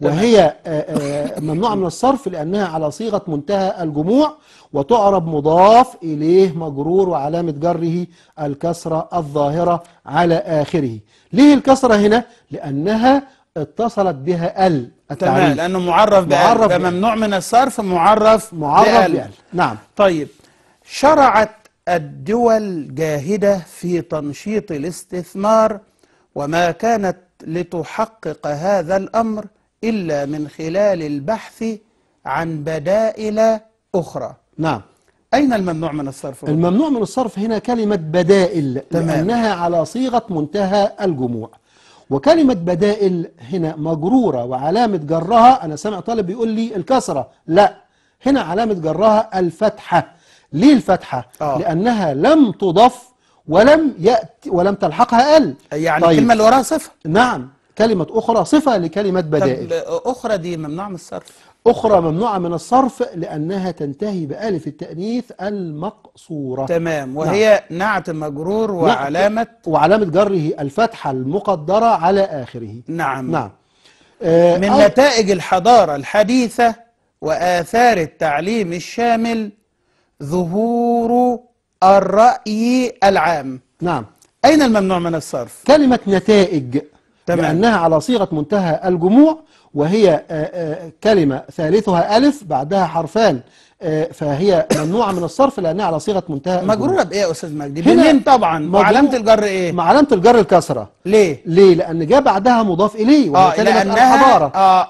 وهي آه، آه، ممنوعة من الصرف لأنها على صيغة منتهى الجموع وتعرب مضاف إليه مجرور وعلامة جره الكسرة الظاهرة على آخره ليه الكسرة هنا؟ لأنها اتصلت بها ال تمام لأنه معرف بأل معرف ده ممنوع من الصرف معرف معرف بأل نعم طيب شرعت الدول جاهدة في تنشيط الاستثمار وما كانت لتحقق هذا الأمر إلا من خلال البحث عن بدائل أخرى نعم أين الممنوع من الصرف؟ الممنوع من الصرف هنا كلمة بدائل تمام. لأنها على صيغة منتهى الجموع وكلمة بدائل هنا مجرورة وعلامة جرها أنا سامع طالب بيقول لي الكسرة لا هنا علامة جرها الفتحة ليه الفتحة؟ آه. لأنها لم تضف ولم يأتي ولم تلحقها ال يعني طيب. الكلمة اللي وراها صفة نعم كلمة أخرى صفة لكلمة بدائل أخرى دي ممنوع من الصرف أخرى ممنوعة من الصرف لأنها تنتهي بألف التأنيث المقصورة تمام نعم. وهي نعم. نعت مجرور وعلامة وعلامة جره الفتحة المقدرة على آخره نعم نعم آه من نتائج الحضارة الحديثة وآثار التعليم الشامل ظهور الرأي العام نعم أين الممنوع من الصرف؟ كلمة نتائج تمام. لأنها على صيغة منتهى الجموع وهي آه، آه، كلمة ثالثها ألف بعدها حرفان آه، فهي ممنوعة من الصرف لأنها على صيغة منتهى مجرورة بإيه يا أستاذ مجدي؟ بالميم طبعا وعلامة الجر إيه؟ مع علامة الجر الكسرة ليه؟ ليه؟ لأن جاء بعدها مضاف إليه وهي آه كلمة لأنها حضارة آه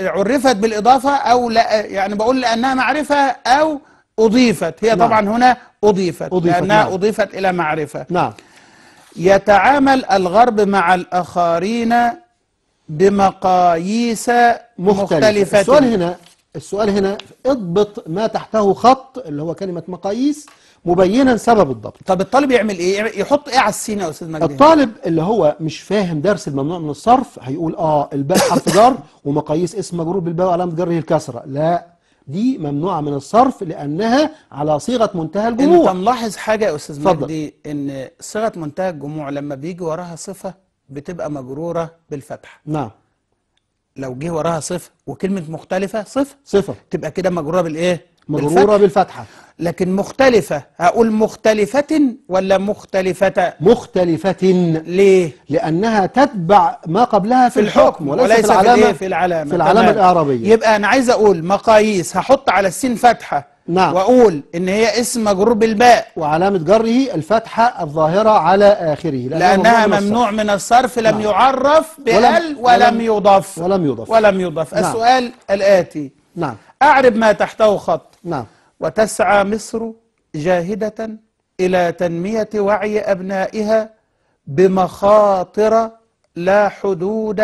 عرفت بالإضافة أو لا يعني بقول لأنها معرفة أو أضيفت هي نعم. طبعا هنا أضيفت, أضيفت لأنها نعم. أضيفت إلى معرفة نعم يتعامل الغرب مع الآخرين بمقاييس مختلفة, مختلفة. السؤال هنا السؤال هنا اضبط ما تحته خط اللي هو كلمة مقاييس مبينا سبب الضبط طب الطالب يعمل ايه يحط ايه على السين يا استاذ مجدي الطالب اللي هو مش فاهم درس الممنوع من الصرف هيقول اه الباء حرف جر ومقاييس اسم مجرور بالباء وعلامه جره الكسره لا دي ممنوعه من الصرف لانها على صيغه منتهى الجموع انت ملاحظ حاجه يا استاذ مجدي ان صيغه منتهى الجموع لما بيجي وراها صفه بتبقى مجروره بالفتح نعم لو جه وراها صفر وكلمه مختلفه صفر صفر تبقى كده مجروره بالايه مجروره بالفتحة. بالفتحه لكن مختلفه هقول مختلفه ولا مختلفه مختلفه ليه لانها تتبع ما قبلها في, في الحكم وليس, وليس في العلامه في العلامه في العلامه الاعرابيه يبقى انا عايز اقول مقاييس هحط على السين فتحه نعم واقول ان هي اسم مجرور بالباء وعلامه جره الفتحه الظاهره على اخره لانها, لأنها ممنوع من الصرف لم نعم. يعرف بال ولم, ولم يضاف ولم يضاف ولم يضاف نعم. السؤال الاتي نعم اعرب ما تحته خط نعم وتسعى مصر جاهده الى تنميه وعي ابنائها بمخاطر لا حدود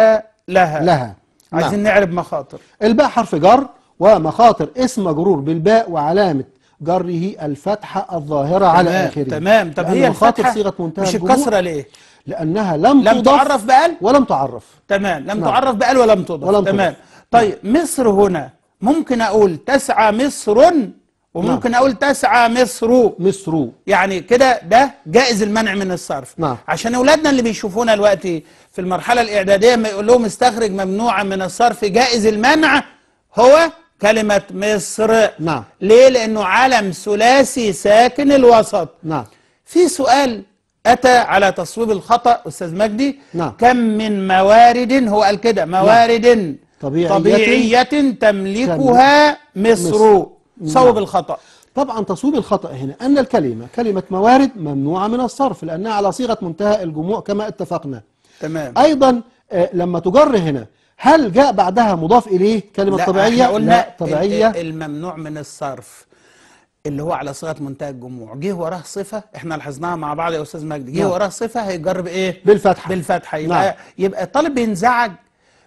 لها لها عايزين نعم. نعرب مخاطر الباء حرف جر ومخاطر اسم مجرور بالباء وعلامة جره الفتحة الظاهرة تمام على آخره تمام طب هي الفتحة صيغة منتهى مش الكسرة ليه؟ لأنها لم, لم تعرف بقال ولم تعرف تمام لم نعم. تعرف بقال ولم تضاف ولم تمام تضف. طيب نعم. مصر هنا ممكن أقول تسعى مصر وممكن نعم. أقول تسعى مصر مصر يعني كده ده جائز المنع من الصرف نعم. عشان أولادنا اللي بيشوفونا دلوقتي في المرحلة الإعدادية ما يقول لهم استخرج ممنوعا من الصرف جائز المنع هو كلمة مصر نعم ليه؟ لأنه علم ثلاثي ساكن الوسط نعم في سؤال أتى على تصويب الخطأ أستاذ مجدي نعم كم من موارد هو قال كده نعم. موارد نعم. طبيعية, طبيعية تملكها مصر, مصر. نعم. صوب نعم. الخطأ طبعا تصويب الخطأ هنا أن الكلمة كلمة موارد ممنوعة من الصرف لأنها على صيغة منتهى الجموع كما اتفقنا تمام أيضا آه، لما تجر هنا هل جاء بعدها مضاف إليه كلمة لا طبيعية؟ قلنا لا طبيعية الممنوع من الصرف اللي هو على صيغه منتهى الجموع جه وراه صفه احنا لاحظناها مع بعض يا استاذ مجدي جه نعم. وراه صفه هيجرب بايه بالفتحه بالفتحه يبقى نعم. يبقى الطالب بينزعج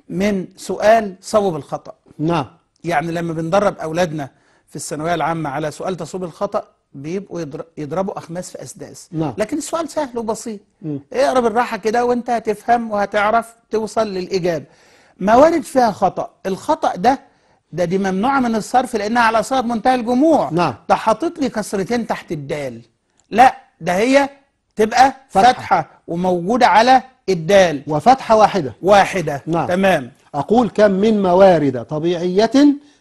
من سؤال صوب الخطا نعم يعني لما بندرب اولادنا في الثانويه العامه على سؤال تصويب الخطا بيبقوا يضربوا اخماس في اسداس نعم. لكن السؤال سهل وبسيط اقرا إيه بالراحه كده وانت هتفهم وهتعرف توصل للاجابه موارد فيها خطأ الخطأ ده ده دي ممنوعة من الصرف لأنها على صيغ منتهى الجموع نعم ده حاطط لي كسرتين تحت الدال لا ده هي تبقى فتحة, فتحة وموجودة على الدال وفتحة واحدة واحدة نعم تمام أقول كم من موارد طبيعية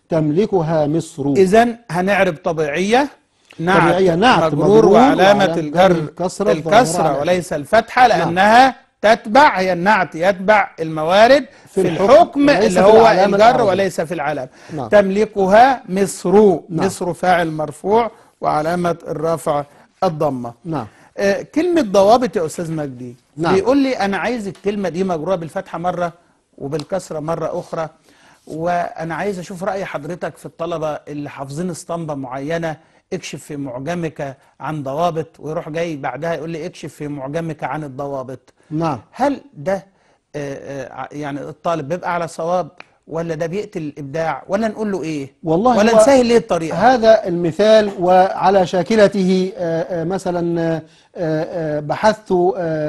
تملكها مصر إذا هنعرب طبيعية نعت طبيعية نعت مجرور, مجرور وعلامة الجر الكسرة, الكسرة وليس الفتحة نعم. لأنها نعم. تتبع هي النعت يتبع الموارد في, في الحكم, الحكم اللي هو الجر وليس في العلم نعم. تملكها مصر نعم. مصر فاعل مرفوع وعلامة الرفع الضمة نعم آه كلمة ضوابط يا أستاذ مجدي نعم. بيقول لي أنا عايز الكلمة دي مجرورة بالفتحة مرة وبالكسرة مرة أخرى وأنا عايز أشوف رأي حضرتك في الطلبة اللي حافظين اسطمبة معينة اكشف في معجمك عن ضوابط ويروح جاي بعدها يقول لي اكشف في معجمك عن الضوابط نعم هل ده آه، آه، يعني الطالب بيبقى على صواب ولا ده بيقتل الابداع ولا نقول له ايه والله ولا نسهل ليه الطريقه هذا المثال وعلى شاكلته آه، مثلا بحثت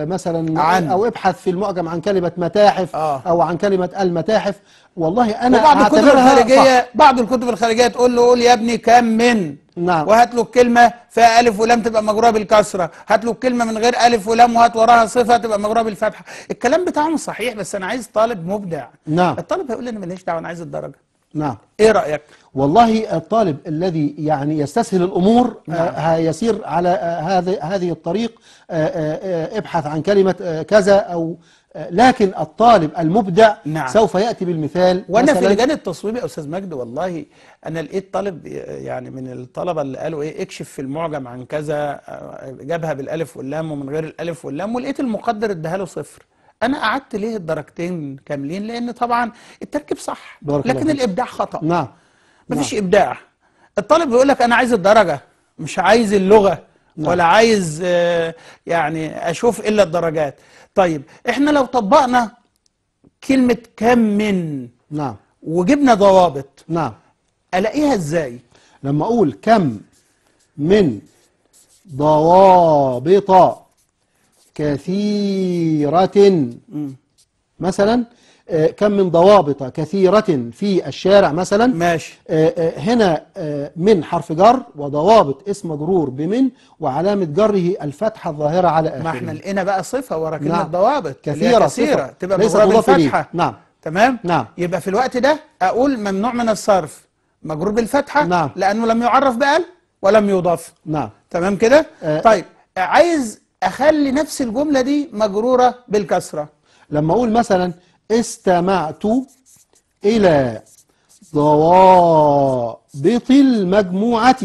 مثلا عن او ابحث في المعجم عن كلمه متاحف آه. او عن كلمه المتاحف والله انا بعض الكتب الخارجيه بعض الكتب الخارجيه تقول له قول يا ابني كم من نعم وهات له الكلمه فيها الف ولام تبقى مجروره بالكسره هات له الكلمه من غير الف ولام وهات وراها صفه تبقى مجروره بالفتحه الكلام بتاعهم صحيح بس انا عايز طالب مبدع نعم الطالب هيقول لي انا ماليش دعوه انا عايز الدرجه نعم ايه رايك والله الطالب الذي يعني يستسهل الامور آه، نعم. يسير على آه، هذه هذه الطريق آه، ابحث عن كلمه كذا او لكن الطالب المبدع نعم. سوف يأتي بالمثال وأنا في لجان التصويب يا أستاذ مجد والله أنا لقيت طالب يعني من الطلبة اللي قالوا إيه اكشف في المعجم عن كذا آه، جابها بالألف واللام ومن غير الألف واللام ولقيت المقدر اداها له صفر أنا قعدت ليه الدرجتين كاملين لأن طبعا التركيب صح لكن الله. الإبداع خطأ نعم مفيش نعم. إبداع الطالب بيقول لك أنا عايز الدرجة مش عايز اللغة نعم. ولا عايز آه، يعني أشوف إلا الدرجات طيب احنا لو طبقنا كلمه كم من نعم وجبنا ضوابط نعم الاقيها ازاي لما اقول كم من ضوابط كثيره مثلا آه، كم من ضوابط كثيرة في الشارع مثلا ماشي آه، آه، هنا من حرف جر وضوابط اسم مجرور بمن وعلامة جره الفتحة الظاهرة على آخره ما احنا لقينا بقى صفة ورا كلمة نعم. ضوابط كثيرة كثيرة تبقى ليس بالفتحة نعم تمام نعم يبقى في الوقت ده أقول ممنوع من الصرف مجرور بالفتحة نعم لأنه لم يعرف بأل ولم يضاف نعم تمام كده آه طيب عايز أخلي نفس الجملة دي مجرورة بالكسرة لما أقول مثلا استمعت إلى ضوابط المجموعة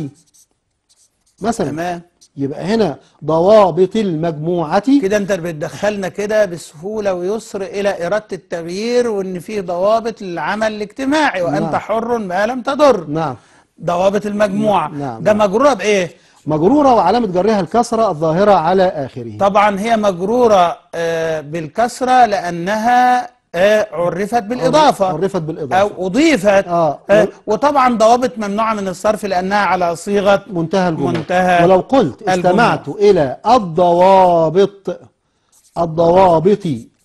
مثلا تمام يبقى هنا ضوابط المجموعة كده انت بتدخلنا كده بسهولة ويسر الى ارادة التغيير وان في ضوابط للعمل الاجتماعي وانت نعم. حر ما لم تضر نعم ضوابط المجموعة نعم. نعم. ده مجرورة بايه؟ مجرورة وعلامة جرها الكسرة الظاهرة على آخره طبعا هي مجرورة آه، بالكسرة لأنها آه، عرفت بالإضافة عرفت بالإضافة أو أضيفت آه. آه. وطبعا ضوابط ممنوعة من الصرف لأنها على صيغة منتهى الجملة منتهى ولو قلت استمعت إلى الضوابط الضوابط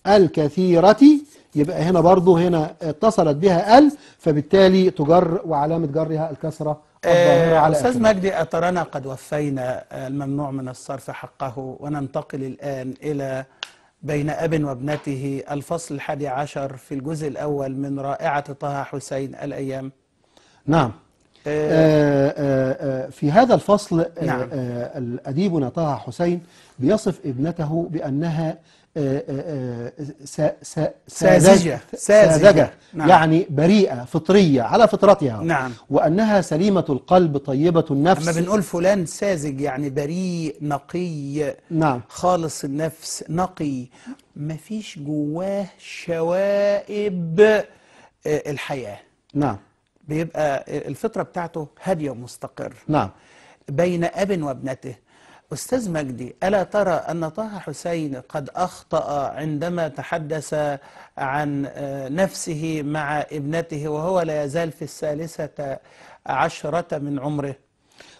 الكثيرة يبقى هنا برضه هنا اتصلت بها ال فبالتالي تجر وعلامة جرها الكسرة آه على أستاذ مجدي أترانا قد وفينا الممنوع من الصرف حقه وننتقل الآن إلى بين أب وابنته الفصل الحادي عشر في الجزء الأول من رائعة طه حسين الأيام نعم آه آه, آه،, آه، في هذا الفصل آه، نعم. أديبنا طه حسين بيصف ابنته بأنها ساذجة ساذجة نعم. يعني بريئة فطرية على فطرتها نعم. وأنها سليمة القلب طيبة النفس أما بنقول فلان ساذج يعني بريء نقي نعم. خالص النفس نقي مفيش جواه شوائب آه، الحياة نعم بيبقى الفطرة بتاعته هادية ومستقر نعم بين أب وابنته أستاذ مجدي ألا ترى أن طه حسين قد أخطأ عندما تحدث عن آه، نفسه مع ابنته وهو لا يزال في الثالثة عشرة من عمره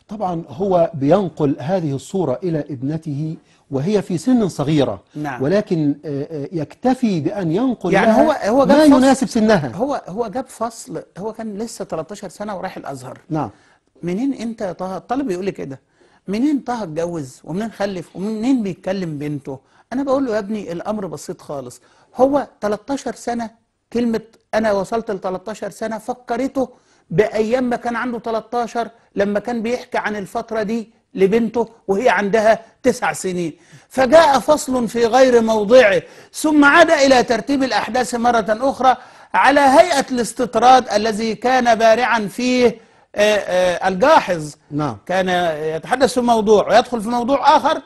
طبعا هو بينقل هذه الصورة إلى ابنته وهي في سن صغيرة نعم. ولكن آه، آه، يكتفي بأن ينقل يعني لها هو هو جاب ما فصل يناسب سنها هو هو جاب فصل هو كان لسه 13 سنة ورايح الأزهر نعم منين أنت يا طه الطالب بيقول لي كده منين طه اتجوز ومنين خلف ومنين بيتكلم بنته انا بقول له يا ابني الامر بسيط خالص هو 13 سنه كلمه انا وصلت ل 13 سنه فكرته بايام ما كان عنده 13 لما كان بيحكي عن الفتره دي لبنته وهي عندها تسع سنين فجاء فصل في غير موضعه ثم عاد إلى ترتيب الأحداث مرة أخرى على هيئة الاستطراد الذي كان بارعا فيه آه، آه، الجاحظ نعم كان يتحدث في موضوع ويدخل في موضوع آخر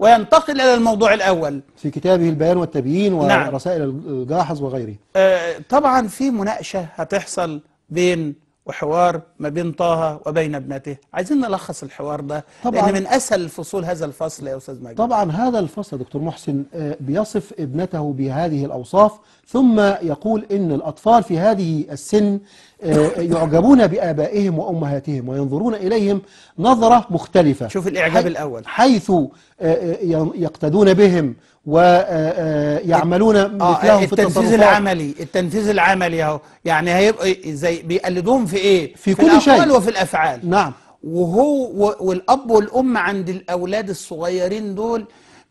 وينتقل إلى الموضوع الأول في كتابه البيان والتبيين نعم. ورسائل نعم. الجاحظ وغيره آه، طبعا في مناقشة هتحصل بين وحوار ما بين طه وبين ابنته عايزين نلخص الحوار ده طبعا لأن من أسهل الفصول هذا الفصل يا أستاذ ماجد طبعا هذا الفصل دكتور محسن آه، بيصف ابنته بهذه الأوصاف ثم يقول إن الأطفال في هذه السن آه، يعجبون بآبائهم وأمهاتهم وينظرون إليهم نظرة مختلفة شوف الإعجاب الأول حيث آه، يقتدون بهم ويعملون آه، آه، آه، مثلهم في التنفيذ العملي التنفيذ العملي اهو يعني هيبقى زي بيقلدوهم في ايه في, في كل شيء في الاقوال وفي الافعال نعم وهو والاب والام عند الاولاد الصغيرين دول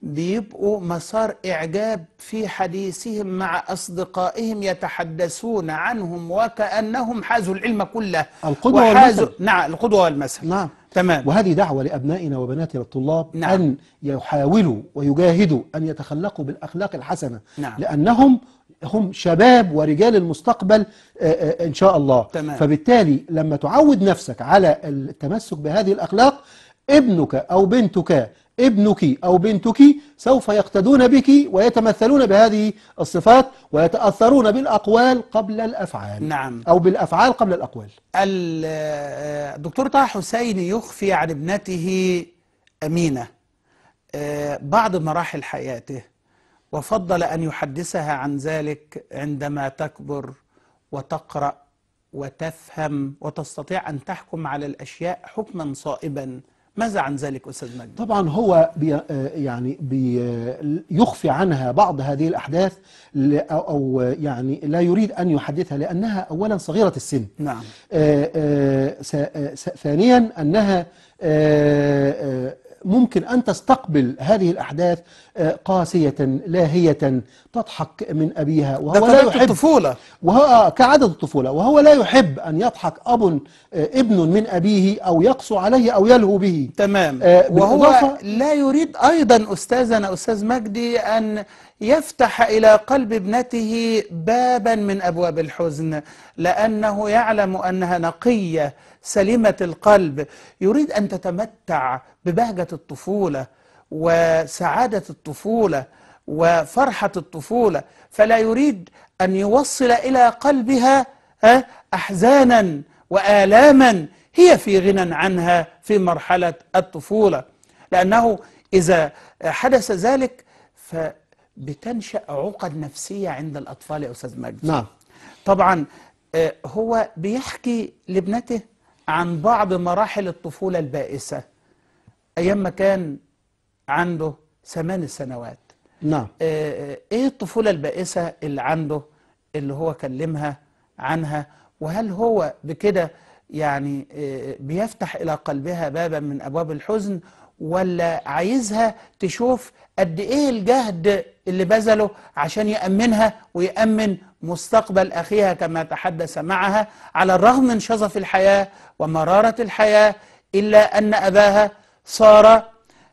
بيبقوا مسار إعجاب في حديثهم مع أصدقائهم يتحدثون عنهم وكأنهم حازوا العلم كله القدوة والمثل نعم القدوة والمثل نعم تمام وهذه دعوة لأبنائنا وبناتنا الطلاب نعم. أن يحاولوا ويجاهدوا أن يتخلقوا بالأخلاق الحسنة نعم. لأنهم هم شباب ورجال المستقبل آه، آه، إن شاء الله تمام. فبالتالي لما تعود نفسك على التمسك بهذه الأخلاق ابنك أو بنتك ابنك أو بنتك سوف يقتدون بك ويتمثلون بهذه الصفات ويتأثرون بالأقوال قبل الأفعال نعم أو بالأفعال قبل الأقوال الدكتور آه، طه حسين يخفي عن ابنته أمينة آه، بعض مراحل حياته وفضل أن يحدثها عن ذلك عندما تكبر وتقرأ وتفهم وتستطيع أن تحكم على الأشياء حكما صائبا ماذا عن ذلك أستاذ مجد؟ طبعا هو بي آه، يعني بيخفي آه، عنها بعض هذه الأحداث أو يعني لا يريد أن يحدثها لأنها أولا صغيرة السن نعم آآ آه، آآ ثانيا أنها آآ ممكن أن تستقبل هذه الأحداث آه، قاسية لاهية تضحك من أبيها وهو لا يحب الطفولة وهو آه، كعادة الطفولة وهو لا يحب أن يضحك أب آه، ابن من أبيه أو يقسو عليه أو يلهو به تمام وهو لا يريد أيضا أستاذنا أستاذ مجدي أن يفتح إلى قلب ابنته بابا من أبواب الحزن لأنه يعلم أنها نقية سليمة القلب يريد أن تتمتع ببهجة الطفولة وسعادة الطفولة وفرحة الطفولة فلا يريد أن يوصل إلى قلبها أحزانا وآلاما هي في غنى عنها في مرحلة الطفولة لأنه إذا حدث ذلك ف بتنشأ عقد نفسية عند الأطفال يا أستاذ مجدي نعم طبعا آه، هو بيحكي لابنته عن بعض مراحل الطفولة البائسة أيام ما كان عنده ثمان سنوات نعم آه، آه، إيه الطفولة البائسة اللي عنده اللي هو كلمها عنها وهل هو بكده يعني بيفتح إلى قلبها بابا من أبواب الحزن ولا عايزها تشوف قد إيه الجهد اللي بذله عشان يأمنها ويأمن مستقبل أخيها كما تحدث معها على الرغم من شظف الحياة ومرارة الحياة إلا أن أباها صار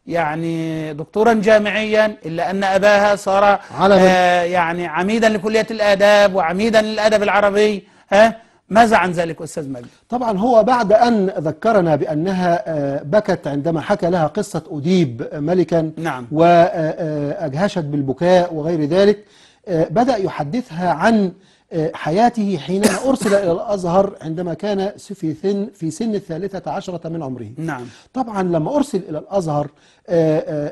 يعني دكتورا جامعيا إلا أن أباها صار آه يعني عميدا لكلية الآداب وعميدا للأدب العربي ها ماذا عن ذلك أستاذ مجد؟ طبعا هو بعد أن ذكرنا بأنها آه، بكت عندما حكى لها قصة أديب آه، ملكا نعم. وأجهشت آه، بالبكاء وغير ذلك بدأ يحدثها عن حياته حينما أرسل إلى الأزهر عندما كان في سن في سن الثالثة عشرة من عمره نعم. طبعا لما أرسل إلى الأزهر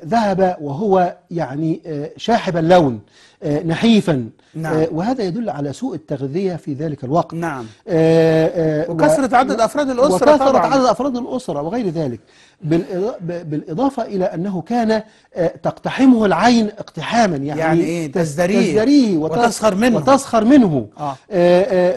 ذهب وهو يعني شاحب اللون آه، نحيفا نعم. آه، وهذا يدل على سوء التغذية في ذلك الوقت نعم آه، وكثرة و... عدد أفراد الأسرة وكثرة طبعا. عدد أفراد الأسرة وغير ذلك بالإضافة إلى أنه كان تقتحمه العين اقتحاما يعني, يعني إيه تزدريه, تزدريه وتسخر, وتسخر منه وتسخر منه آه.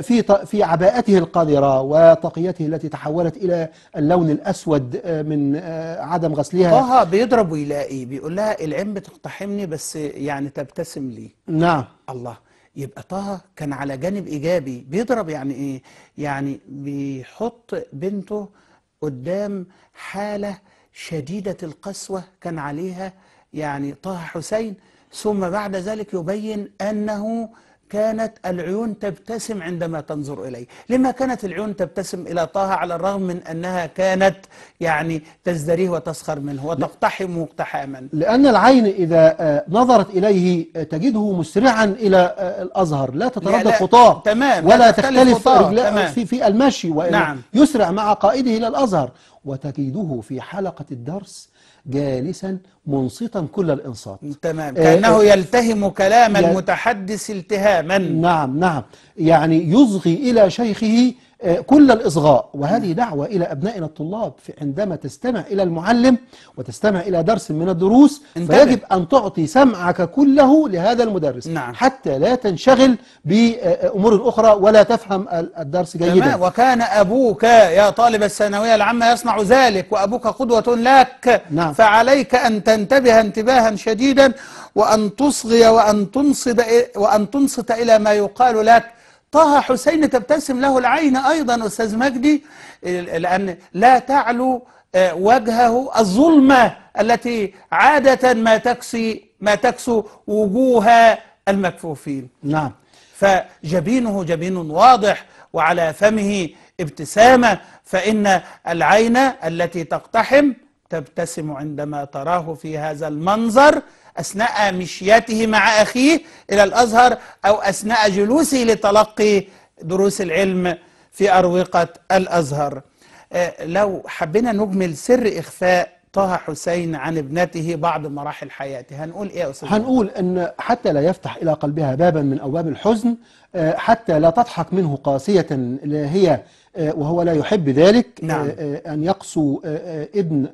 في ط... في عباءته القذرة وطاقيته التي تحولت إلى اللون الأسود من عدم غسلها طه بيضرب ويلاقي بيقول لها العين بتقتحمني بس يعني تبتسم لي نعم الله يبقى طه كان على جانب إيجابي بيضرب يعني إيه؟ يعني بيحط بنته قدام حالة شديدة القسوة كان عليها يعني طه حسين ثم بعد ذلك يبين أنه كانت العيون تبتسم عندما تنظر إليه لما كانت العيون تبتسم إلى طه على الرغم من أنها كانت يعني تزدريه وتسخر منه وتقتحمه اقتحاما لأن العين إذا آه، نظرت إليه آه، تجده مسرعا إلى آه، الأزهر لا تتردد خطاه تمام ولا تختلف في, في المشي نعم يسرع مع قائده إلى الأزهر وتجده في حلقة الدرس جالسا منصتا كل الانصات تمام آه، كانه آه يلتهم كلام المتحدث التهاما نعم نعم يعني يصغي الى شيخه آه، كل الإصغاء وهذه دعوة إلى أبنائنا الطلاب عندما تستمع إلى المعلم وتستمع إلى درس من الدروس فيجب أن تعطي سمعك كله لهذا المدرس نعم. حتى لا تنشغل بأمور أخرى ولا تفهم الدرس جيدا تمام. وكان أبوك يا طالب الثانوية العامة يصنع ذلك وأبوك قدوة لك نعم. فعليك أن تنتبه انتباها شديدا وأن تصغي وأن وأن تنصت إلى ما يقال لك طه حسين تبتسم له العين أيضا أستاذ مجدي لأن لا تعلو آه، وجهه الظلمة التي عادة ما تكسي ما تكسو وجوه المكفوفين نعم فجبينه جبين واضح وعلى فمه ابتسامة فإن العين التي تقتحم تبتسم عندما تراه في هذا المنظر اثناء مشيته مع اخيه الى الازهر او اثناء جلوسه لتلقي دروس العلم في اروقه الازهر آه، لو حبينا نجمل سر اخفاء طه حسين عن ابنته بعض مراحل حياته هنقول ايه يا استاذ هنقول ان حتى لا يفتح الى قلبها بابا من ابواب الحزن آه، حتى لا تضحك منه قاسيه هي آه، وهو لا يحب ذلك آه، نعم. ان يقسو ابن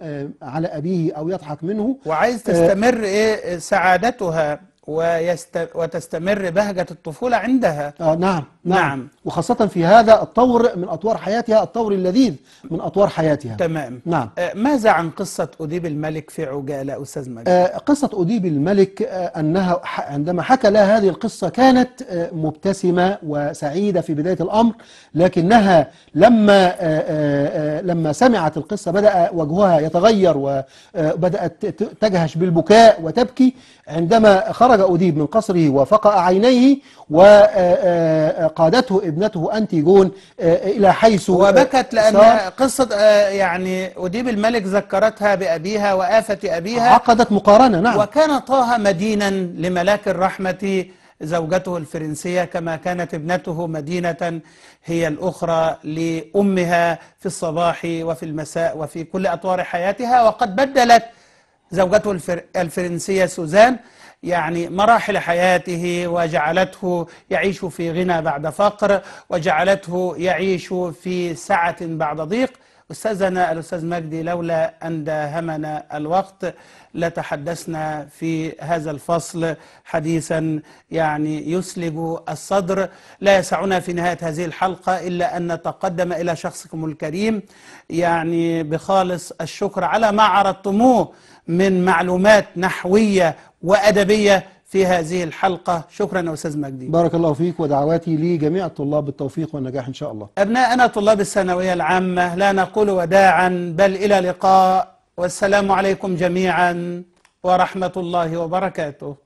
على ابيه او يضحك منه وعايز تستمر ايه سعادتها ويست... وتستمر بهجة الطفولة عندها آه نعم, نعم نعم وخاصة في هذا الطور من أطوار حياتها الطور اللذيذ من أطوار حياتها تمام نعم آه ماذا عن قصة أديب الملك في عجالة أستاذ مجد؟ آه قصة أديب الملك آه أنها عندما حكى لها هذه القصة كانت آه مبتسمة وسعيدة في بداية الأمر لكنها لما آه آه, آه، لما سمعت القصة بدأ وجهها يتغير وبدأت آه، تجهش بالبكاء وتبكي عندما خرج خرج أوديب من قصره وفقأ عينيه وقادته آه، آه، ابنته أنتيجون آه، إلى حيث وبكت لأن قصة يعني أوديب الملك ذكرتها بأبيها وآفة أبيها عقدت مقارنة نعم وكان طه مدينا لملاك الرحمة زوجته الفرنسية كما كانت ابنته مدينة هي الأخرى لأمها في الصباح وفي المساء وفي كل أطوار حياتها وقد بدلت زوجته الفرنسية سوزان يعني مراحل حياته وجعلته يعيش في غنى بعد فقر وجعلته يعيش في سعة بعد ضيق أستاذنا الأستاذ مجدي لولا أن داهمنا الوقت لتحدثنا في هذا الفصل حديثا يعني يسلج الصدر لا يسعنا في نهاية هذه الحلقة إلا أن نتقدم إلى شخصكم الكريم يعني بخالص الشكر على ما عرضتموه من معلومات نحوية وأدبية في هذه الحلقة شكرا يا أستاذ مجدي بارك الله فيك ودعواتي لجميع الطلاب بالتوفيق والنجاح إن شاء الله أبناءنا طلاب الثانوية العامة لا نقول وداعا بل إلى لقاء والسلام عليكم جميعا ورحمة الله وبركاته